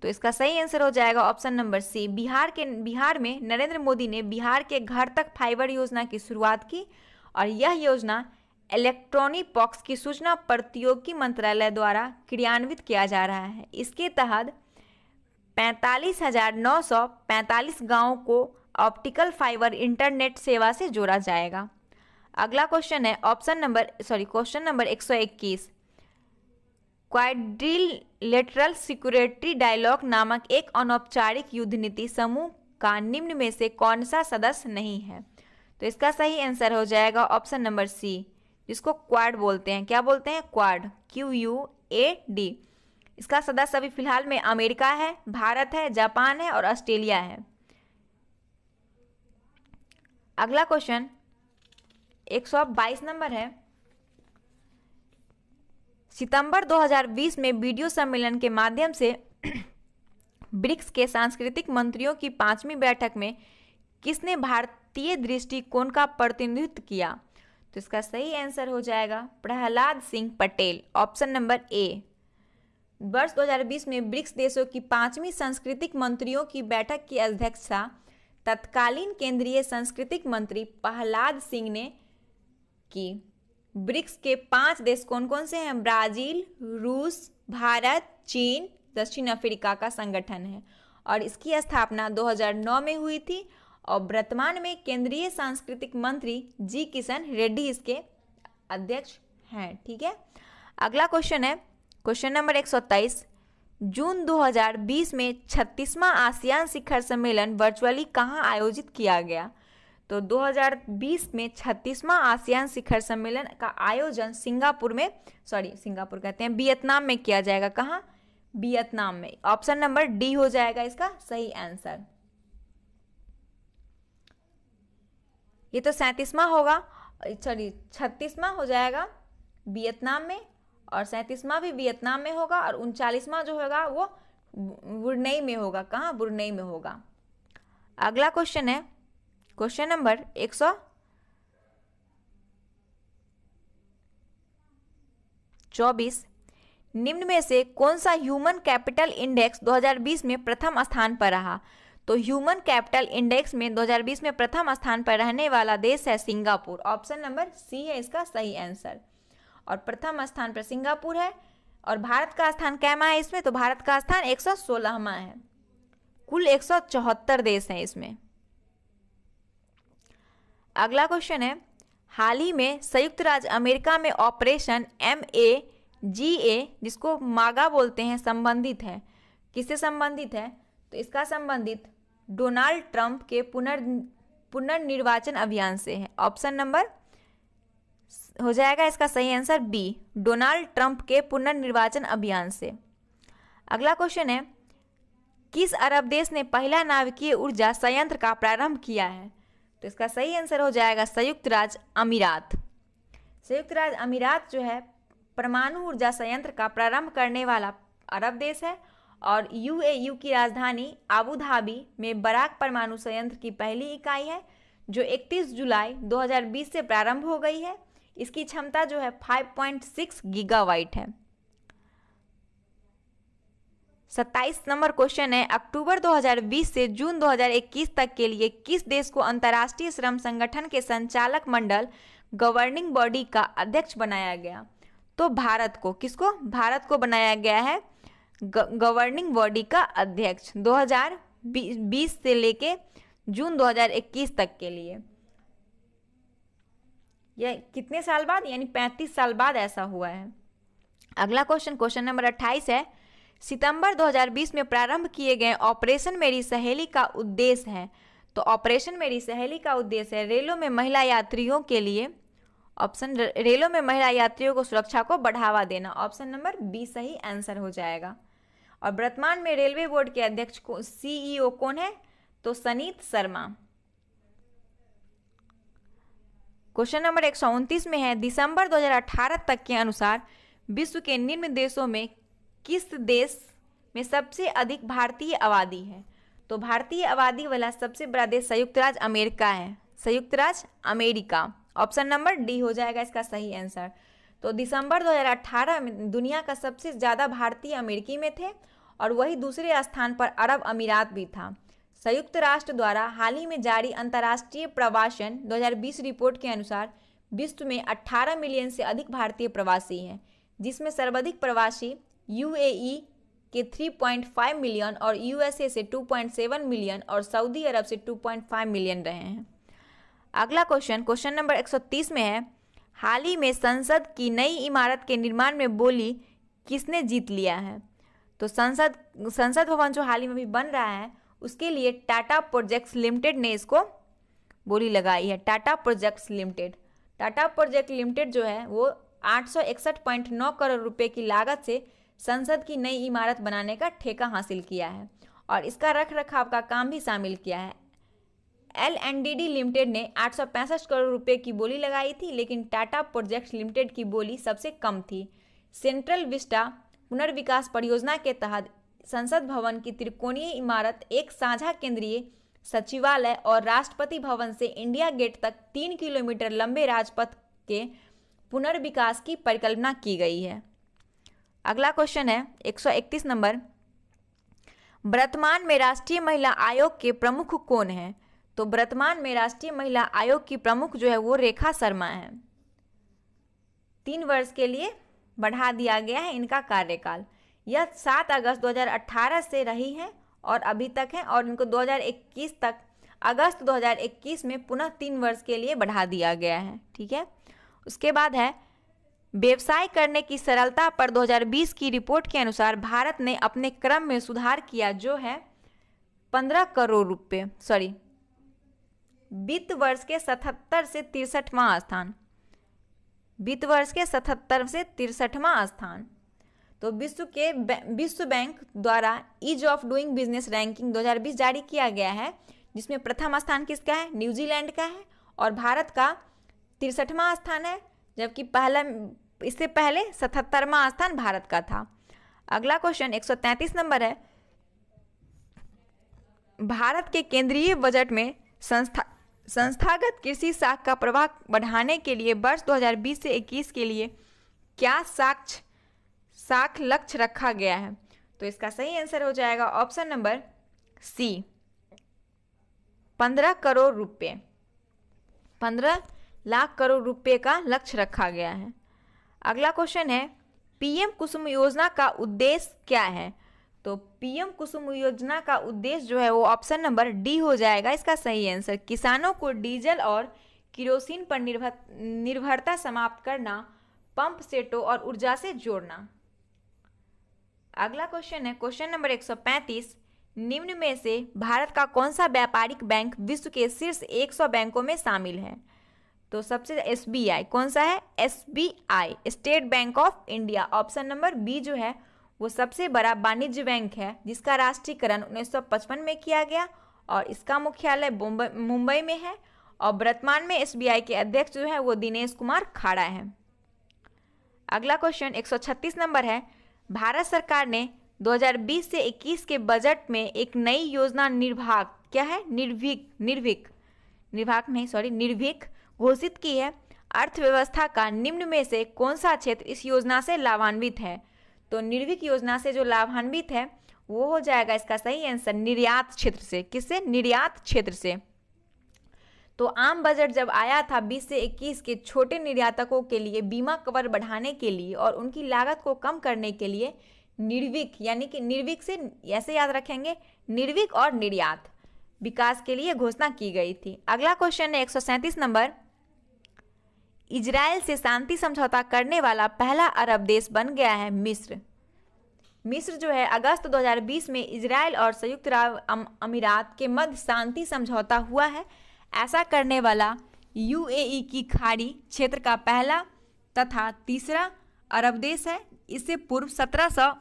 A: तो इसका सही आंसर हो जाएगा ऑप्शन नंबर सी बिहार के बिहार में नरेंद्र मोदी ने बिहार के घर तक फाइबर योजना की शुरुआत की और यह योजना इलेक्ट्रॉनिक बॉक्स की सूचना प्रतियोगी मंत्रालय द्वारा क्रियान्वित किया जा रहा है इसके तहत पैंतालीस हज़ार नौ सौ पैंतालीस को ऑप्टिकल फाइबर इंटरनेट सेवा से जोड़ा जाएगा अगला क्वेश्चन है option number sorry question number एक सौ इक्कीस क्वाड्रिलेटरल सिक्योरिटी डायलॉग नामक एक अनौपचारिक युद्ध नीति समूह का निम्न में से कौन सा सदस्य नहीं है तो इसका सही आंसर हो जाएगा ऑप्शन नंबर सी जिसको क्वाड बोलते हैं क्या बोलते हैं quad Q U A D इसका सदस्य अभी फिलहाल में अमेरिका है भारत है जापान है और ऑस्ट्रेलिया है अगला क्वेश्चन 122 नंबर है सितंबर 2020 में वीडियो सम्मेलन के माध्यम से [clears throat] ब्रिक्स के सांस्कृतिक मंत्रियों की पांचवी बैठक में किसने भारतीय दृष्टिकोण का प्रतिनिधित्व किया तो इसका सही आंसर हो जाएगा Prahlad Singh Patel option number A वर्ष 2020 में ब्रिक्स देशों की पांचवी सांस्कृतिक मंत्रियों की बैठक की अध्यक्षता तत्कालीन केंद्रीय सांस्कृतिक मंत्री प्रहलाद सिंह ने की ब्रिक्स के पांच देश कौन कौन से हैं ब्राजील रूस भारत चीन दक्षिण अफ्रीका का संगठन है और इसकी स्थापना 2009 में हुई थी और वर्तमान में केंद्रीय सांस्कृतिक मंत्री जी किशन रेड्डी इसके अध्यक्ष हैं ठीक है अगला क्वेश्चन है क्वेश्चन नंबर एक जून 2020 में 36वां आसियान शिखर सम्मेलन वर्चुअली कहाँ आयोजित किया गया तो 2020 में 36वां आसियान शिखर सम्मेलन का आयोजन सिंगापुर में सॉरी सिंगापुर कहते हैं वियतनाम में किया जाएगा कहाँ वियतनाम में ऑप्शन नंबर डी हो जाएगा इसका सही आंसर ये तो सैंतीसवा होगा सॉरी छत्तीसवा हो जाएगा वियतनाम में और सैंतीसवा भी वियतनाम में होगा और उनचालीसवा जो होगा वो बुरनई में होगा कहाँ बुरनई में होगा अगला क्वेश्चन है क्वेश्चन नंबर एक सौ चौबीस निम्न में से कौन सा ह्यूमन कैपिटल इंडेक्स 2020 में प्रथम स्थान पर रहा तो ह्यूमन कैपिटल इंडेक्स में 2020 में प्रथम स्थान पर रहने वाला देश है सिंगापुर ऑप्शन नंबर सी है इसका सही आंसर और प्रथम स्थान पर सिंगापुर है और भारत का स्थान कैमा है इसमें तो भारत का स्थान एक सौ है कुल एक देश हैं इसमें अगला क्वेश्चन है हाल ही में संयुक्त राज्य अमेरिका में ऑपरेशन एम ए जी ए जिसको मागा बोलते हैं संबंधित है किससे संबंधित है तो इसका संबंधित डोनाल्ड ट्रंप के पुनर् पुनर्निर्वाचन अभियान से है ऑप्शन नंबर हो जाएगा इसका सही आंसर बी डोनाल्ड ट्रंप के पुनर्निर्वाचन अभियान से अगला क्वेश्चन है किस अरब देश ने पहला नाविकीय ऊर्जा संयंत्र का प्रारंभ किया है तो इसका सही आंसर हो जाएगा संयुक्त राज्य अमीरात संयुक्त राज्य अमीरात जो है परमाणु ऊर्जा संयंत्र का प्रारंभ करने वाला अरब देश है और यूएयू की राजधानी आबू धाबी में बराक परमाणु संयंत्र की पहली इकाई है जो 31 जुलाई 2020 से प्रारंभ हो गई है इसकी क्षमता जो है 5.6 गीगावाइट है सत्ताईस नंबर क्वेश्चन है अक्टूबर 2020 से जून 2021 तक के लिए किस देश को अंतर्राष्ट्रीय श्रम संगठन के संचालक मंडल गवर्निंग बॉडी का अध्यक्ष बनाया गया तो भारत को किसको भारत को बनाया गया है गवर्निंग बॉडी का अध्यक्ष 2020 से लेके जून 2021 तक के लिए यह कितने साल बाद यानी 35 साल बाद ऐसा हुआ है अगला क्वेश्चन क्वेश्चन नंबर 28 है सितंबर 2020 में प्रारंभ किए गए ऑपरेशन मेरी सहेली का उद्देश्य है तो ऑपरेशन मेरी सहेली का उद्देश्य है रेलों में महिला यात्रियों के लिए ऑप्शन रेलों में महिला यात्रियों को सुरक्षा को बढ़ावा देना ऑप्शन नंबर बी सही आंसर हो जाएगा और वर्तमान में रेलवे बोर्ड के अध्यक्ष को सीईओ e कौन है तो सनीत शर्मा क्वेश्चन नंबर एक में है दिसंबर 2018 तक के अनुसार विश्व के निम्न देशों में किस देश में सबसे अधिक भारतीय आबादी है तो भारतीय आबादी वाला सबसे बड़ा देश संयुक्त राज्य अमेरिका है संयुक्त राज्य अमेरिका ऑप्शन नंबर डी हो जाएगा इसका सही आंसर तो दिसंबर 2018 में दुनिया का सबसे ज़्यादा भारतीय अमेरिकी में थे और वही दूसरे स्थान पर अरब अमीरात भी था संयुक्त राष्ट्र द्वारा हाल ही में जारी अंतर्राष्ट्रीय प्रवासन 2020 रिपोर्ट के अनुसार विश्व में 18 मिलियन से अधिक भारतीय प्रवासी हैं जिसमें सर्वाधिक प्रवासी यू के 3.5 मिलियन और यूएसए से 2.7 मिलियन और सऊदी अरब से 2.5 मिलियन रहे हैं अगला क्वेश्चन क्वेश्चन नंबर 130 में है हाल ही में संसद की नई इमारत के निर्माण में बोली किसने जीत लिया है तो संसद संसद भवन जो हाल ही में भी बन रहा है उसके लिए टाटा प्रोजेक्ट्स लिमिटेड ने इसको बोली लगाई है Tata projects limited Tata project limited जो है वो आठ करोड़ रुपये की लागत से संसद की नई इमारत बनाने का ठेका हासिल किया है और इसका रख रखाव का काम भी शामिल किया है एल लिमिटेड ने आठ करोड़ रुपए की बोली लगाई थी लेकिन टाटा प्रोजेक्ट्स लिमिटेड की बोली सबसे कम थी सेंट्रल विस्टा पुनर्विकास परियोजना के तहत संसद भवन की त्रिकोणीय इमारत एक साझा केंद्रीय सचिवालय और राष्ट्रपति भवन से इंडिया गेट तक तीन किलोमीटर लंबे राजपथ के पुनर्विकास की परिकल्पना की गई है अगला क्वेश्चन है 131 नंबर वर्तमान में राष्ट्रीय महिला आयोग के प्रमुख कौन है तो वर्तमान में राष्ट्रीय महिला आयोग की प्रमुख जो है वो रेखा शर्मा है तीन वर्ष के लिए बढ़ा दिया गया है इनका कार्यकाल यह सात अगस्त 2018 से रही है और अभी तक है और इनको 2021 तक अगस्त 2021 में पुनः तीन वर्ष के लिए बढ़ा दिया गया है ठीक है उसके बाद है व्यवसाय करने की सरलता पर 2020 की रिपोर्ट के अनुसार भारत ने अपने क्रम में सुधार किया जो है 15 करोड़ रुपये सॉरी वित्त वर्ष के सतहत्तर से तिरसठवां स्थान वित्त वर्ष के सतहत्तर से तिरसठवां स्थान तो विश्व के विश्व बैंक द्वारा ease of doing business ranking 2020 जारी किया गया है जिसमें प्रथम स्थान किसका है न्यूजीलैंड का है और भारत का तिरसठवां स्थान है जबकि पहला इससे पहले सतहत्तरवां स्थान भारत का था अगला क्वेश्चन 133 नंबर है भारत के केंद्रीय बजट में संस्था संस्थागत कृषि साख का प्रवाह बढ़ाने के लिए वर्ष 2020 से 21 के लिए क्या साक्ष साख लक्ष्य रखा गया है तो इसका सही आंसर हो जाएगा ऑप्शन नंबर सी पंद्रह करोड़ रुपये पंद्रह लाख करोड़ रुपए का लक्ष्य रखा गया है अगला क्वेश्चन है पीएम कुसुम योजना का उद्देश्य क्या है तो पीएम कुसुम योजना का उद्देश्य जो है वो ऑप्शन नंबर डी हो जाएगा इसका सही आंसर किसानों को डीजल और किरोसिन पर निर्भर निर्भरता समाप्त करना पंप सेटों और ऊर्जा से जोड़ना अगला क्वेश्चन है क्वेश्चन नंबर 135 निम्न में से भारत का कौन सा व्यापारिक बैंक विश्व के शीर्ष 100 बैंकों में शामिल है तो सबसे एस कौन सा है S state bank of India option number B जो है वो सबसे बड़ा वाणिज्य बैंक है जिसका राष्ट्रीयकरण 1955 में किया गया और इसका मुख्यालय मुंबई में है और वर्तमान में एस के अध्यक्ष जो है वो दिनेश कुमार खाड़ा हैं अगला क्वेश्चन 136 नंबर है भारत सरकार ने 2020 से 21 के बजट में एक नई योजना निर्भाग क्या है निर्भीक निर्भीक निर्भाग नहीं सॉरी निर्भीक घोषित की है अर्थव्यवस्था का निम्न में से कौन सा क्षेत्र इस योजना से लाभान्वित है तो निर्विक योजना से जो लाभान्वित है वो हो जाएगा इसका सही आंसर निर्यात क्षेत्र से किससे निर्यात क्षेत्र से तो आम बजट जब आया था 20 से 21 के छोटे निर्यातकों के लिए बीमा कवर बढ़ाने के लिए और उनकी लागत को कम करने के लिए निर्विक यानी कि निर्विक से ऐसे याद रखेंगे निर्विक और निर्यात विकास के लिए घोषणा की गई थी अगला क्वेश्चन है एक नंबर इजराइल से शांति समझौता करने वाला पहला अरब देश बन गया है मिस्र मिस्र जो है अगस्त 2020 में इसराइल और संयुक्त अरब अमीरात के मध्य शांति समझौता हुआ है ऐसा करने वाला यूएई की खाड़ी क्षेत्र का पहला तथा तीसरा अरब देश है इससे पूर्व सत्रह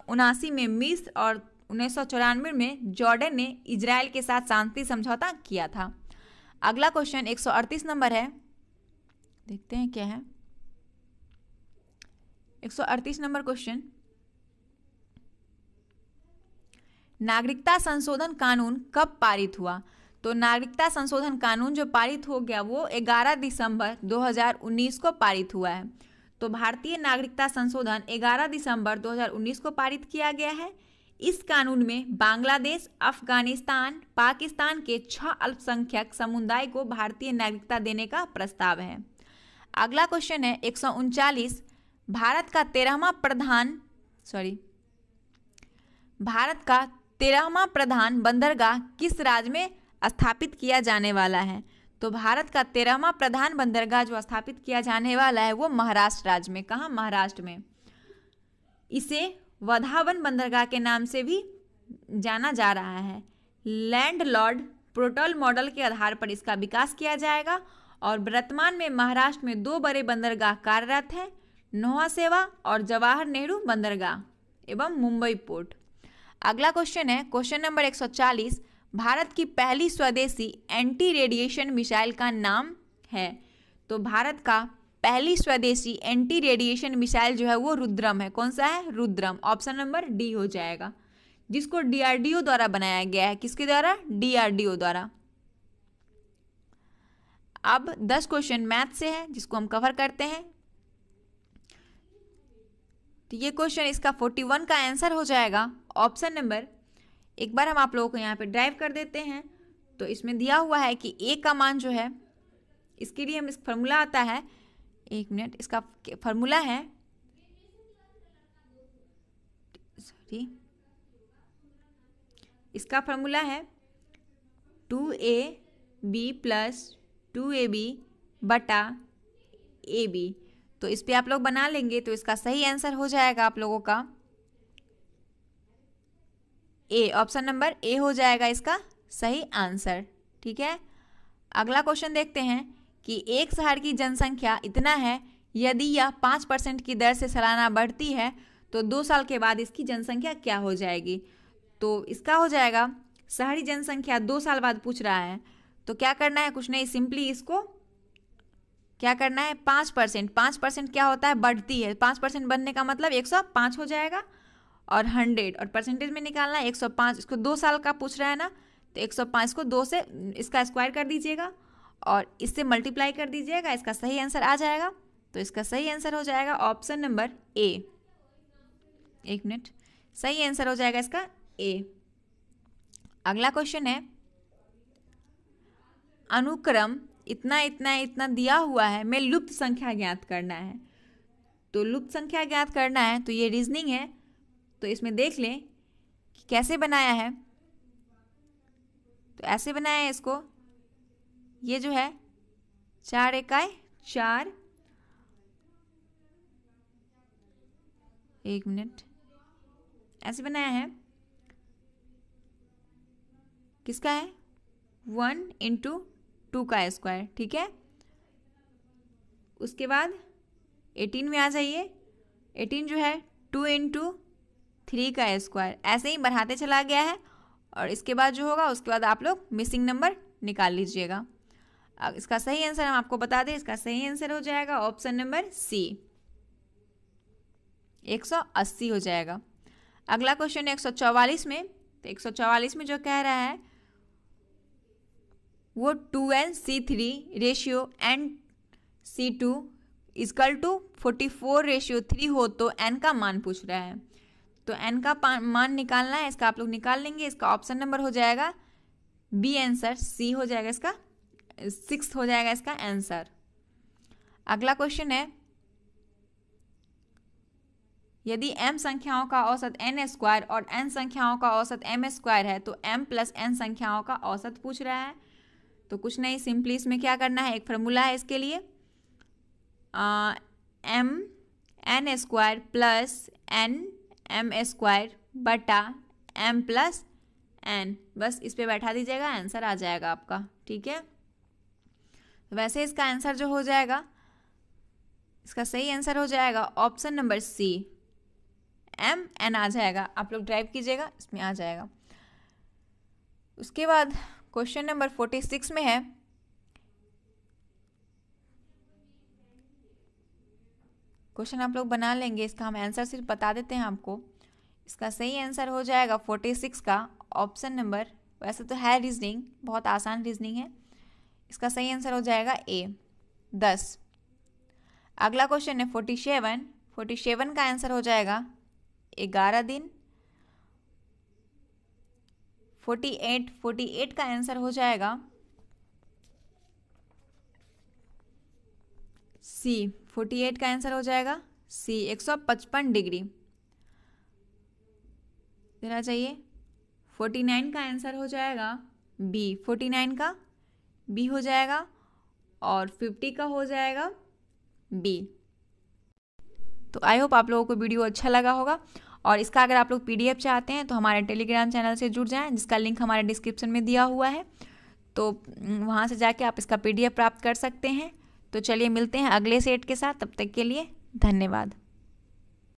A: में मिस्र और उन्नीस में जॉर्डन ने इसराइल के साथ शांति समझौता किया था अगला क्वेश्चन 138 नंबर है देखते हैं क्या है एक सौ अड़तीस नंबर क्वेश्चन नागरिकता संशोधन कानून कब पारित हुआ तो नागरिकता संशोधन कानून जो पारित हो गया वो 11 दिसंबर 2019 को पारित हुआ है तो भारतीय नागरिकता संशोधन 11 दिसंबर 2019 को पारित किया गया है इस कानून में बांग्लादेश अफगानिस्तान पाकिस्तान के छह अल्पसंख्यक समुदाय को भारतीय नागरिकता देने का प्रस्ताव है अगला क्वेश्चन है एक भारत का तेरहवा प्रधान सॉरी भारत का तेरहवा प्रधान बंदरगाह किस राज्य में स्थापित किया जाने वाला है तो भारत का तेरहवा प्रधान बंदरगाह जो स्थापित किया जाने वाला है वो महाराष्ट्र राज्य में कहाँ महाराष्ट्र में इसे वधावन बंदरगाह के नाम से भी जाना जा रहा है लैंड लॉर्ड प्रोटोल मॉडल के आधार पर इसका विकास किया जाएगा और वर्तमान में महाराष्ट्र में दो बड़े बंदरगाह कार्यरत हैं नोहा सेवा और जवाहर नेहरू बंदरगाह एवं मुंबई पोर्ट अगला क्वेश्चन है क्वेश्चन नंबर 140 भारत की पहली स्वदेशी एंटी रेडिएशन मिसाइल का नाम है तो भारत का पहली स्वदेशी एंटी रेडिएशन मिसाइल जो है वो रुद्रम है कौन सा है रुद्रम ऑप्शन नंबर डी हो जाएगा जिसको डीआरडीओ द्वारा बनाया गया है किसके द्वारा डीआरडीओ द्वारा अब दस क्वेश्चन मैथ से है जिसको हम कवर करते हैं तो ये क्वेश्चन इसका फोर्टी वन का आंसर हो जाएगा ऑप्शन नंबर एक बार हम आप लोगों को यहाँ पे ड्राइव कर देते हैं तो इसमें दिया हुआ है कि ए का मान जो है इसके लिए हम इस फार्मूला आता है एक मिनट इसका फार्मूला है सॉरी इसका फार्मूला है two A B plus two A B बटा ए बी तो इस पर आप लोग बना लेंगे तो इसका सही आंसर हो जाएगा आप लोगों का ए ऑप्शन नंबर ए हो जाएगा इसका सही आंसर ठीक है अगला क्वेश्चन देखते हैं कि एक शहर की जनसंख्या इतना है यदि यह पाँच परसेंट की दर से सालाना बढ़ती है तो दो साल के बाद इसकी जनसंख्या क्या हो जाएगी तो इसका हो जाएगा शहरी जनसंख्या दो साल बाद पूछ रहा है तो क्या करना है कुछ नहीं सिंपली इसको क्या करना है पाँच परसेंट पाँच परसेंट क्या होता है बढ़ती है पाँच परसेंट बनने का मतलब एक सौ पाँच हो जाएगा और हंड्रेड और परसेंटेज में निकालना है एक सौ पाँच इसको दो साल का पूछ रहा है ना तो एक सौ पाँच इसको दो से इसका स्क्वायर कर दीजिएगा और इससे मल्टीप्लाई कर दीजिएगा इसका सही आंसर आ जाएगा तो इसका सही आंसर हो जाएगा ऑप्शन नंबर ए एक मिनट सही आंसर हो जाएगा इसका ए अगला क्वेश्चन है अनुक्रम इतना इतना इतना दिया हुआ है मैं लुप्त संख्या ज्ञात करना है तो लुप्त संख्या ज्ञात करना है तो ये रीजनिंग है तो इसमें देख लें कि कैसे बनाया है तो ऐसे बनाया है इसको ये जो है चार इकाई चार एक मिनट ऐसे बनाया है किसका है वन इंटू टू का स्क्वायर ठीक है उसके बाद एटीन में आ जाइए एटीन जो है टू इंटू थ्री का स्क्वायर ऐसे ही बढ़ाते चला गया है और इसके बाद जो होगा उसके बाद आप लोग मिसिंग नंबर निकाल लीजिएगा इसका सही आंसर हम आपको बता दें इसका सही आंसर हो जाएगा ऑप्शन नंबर सी 180 हो जाएगा अगला क्वेश्चन है चौवालीस में तो 144 में जो कह रहा है वो two N C three ratio N C two equal to forty four ratio three हो तो एन का मान पूछ रहा है तो एन का मान निकालना है इसका आप लोग निकाल लेंगे इसका ऑप्शन नंबर हो जाएगा बी आंसर सी हो जाएगा इसका सिक्स हो जाएगा इसका आंसर अगला क्वेश्चन है यदि m संख्याओं का औसत n स्क्वायर और n संख्याओं का औसत m स्क्वायर है तो m प्लस एन संख्याओं का औसत पूछ रहा है तो कुछ नहीं सिंपली इसमें क्या करना है एक फार्मूला है इसके लिए M N square plus N M square बटा एम प्लस एन बस इस पर बैठा दीजिएगा आंसर आ जाएगा आपका ठीक है तो वैसे इसका आंसर जो हो जाएगा इसका सही आंसर हो जाएगा ऑप्शन नंबर सी एम एन आ जाएगा आप लोग ड्राइव कीजिएगा इसमें आ जाएगा उसके बाद क्वेश्चन नंबर फोर्टी सिक्स में है क्वेश्चन आप लोग बना लेंगे इसका हम आंसर सिर्फ बता देते हैं आपको इसका सही आंसर हो जाएगा फोर्टी सिक्स का ऑप्शन नंबर वैसे तो है रीजनिंग बहुत आसान रीजनिंग है इसका सही आंसर हो जाएगा ए दस अगला क्वेश्चन है फोर्टी सेवन फोर्टी सेवन का आंसर हो जाएगा ग्यारह दिन फोर्टी एट फोर्टी एट का आंसर हो जाएगा सी फोर्टी एट का आंसर हो जाएगा सी एक सौ पचपन डिग्री देना चाहिए फोर्टी नाइन का आंसर हो जाएगा बी फोर्टी नाइन का बी हो जाएगा और फिफ्टी का हो जाएगा बी तो आई होप आप लोगों को वीडियो अच्छा लगा होगा और इसका अगर आप लोग पी चाहते हैं तो हमारे टेलीग्राम चैनल से जुड़ जाएँ जिसका लिंक हमारे डिस्क्रिप्शन में दिया हुआ है तो वहाँ से जाके आप इसका पी प्राप्त कर सकते हैं तो चलिए मिलते हैं अगले सेट के साथ तब तक के लिए धन्यवाद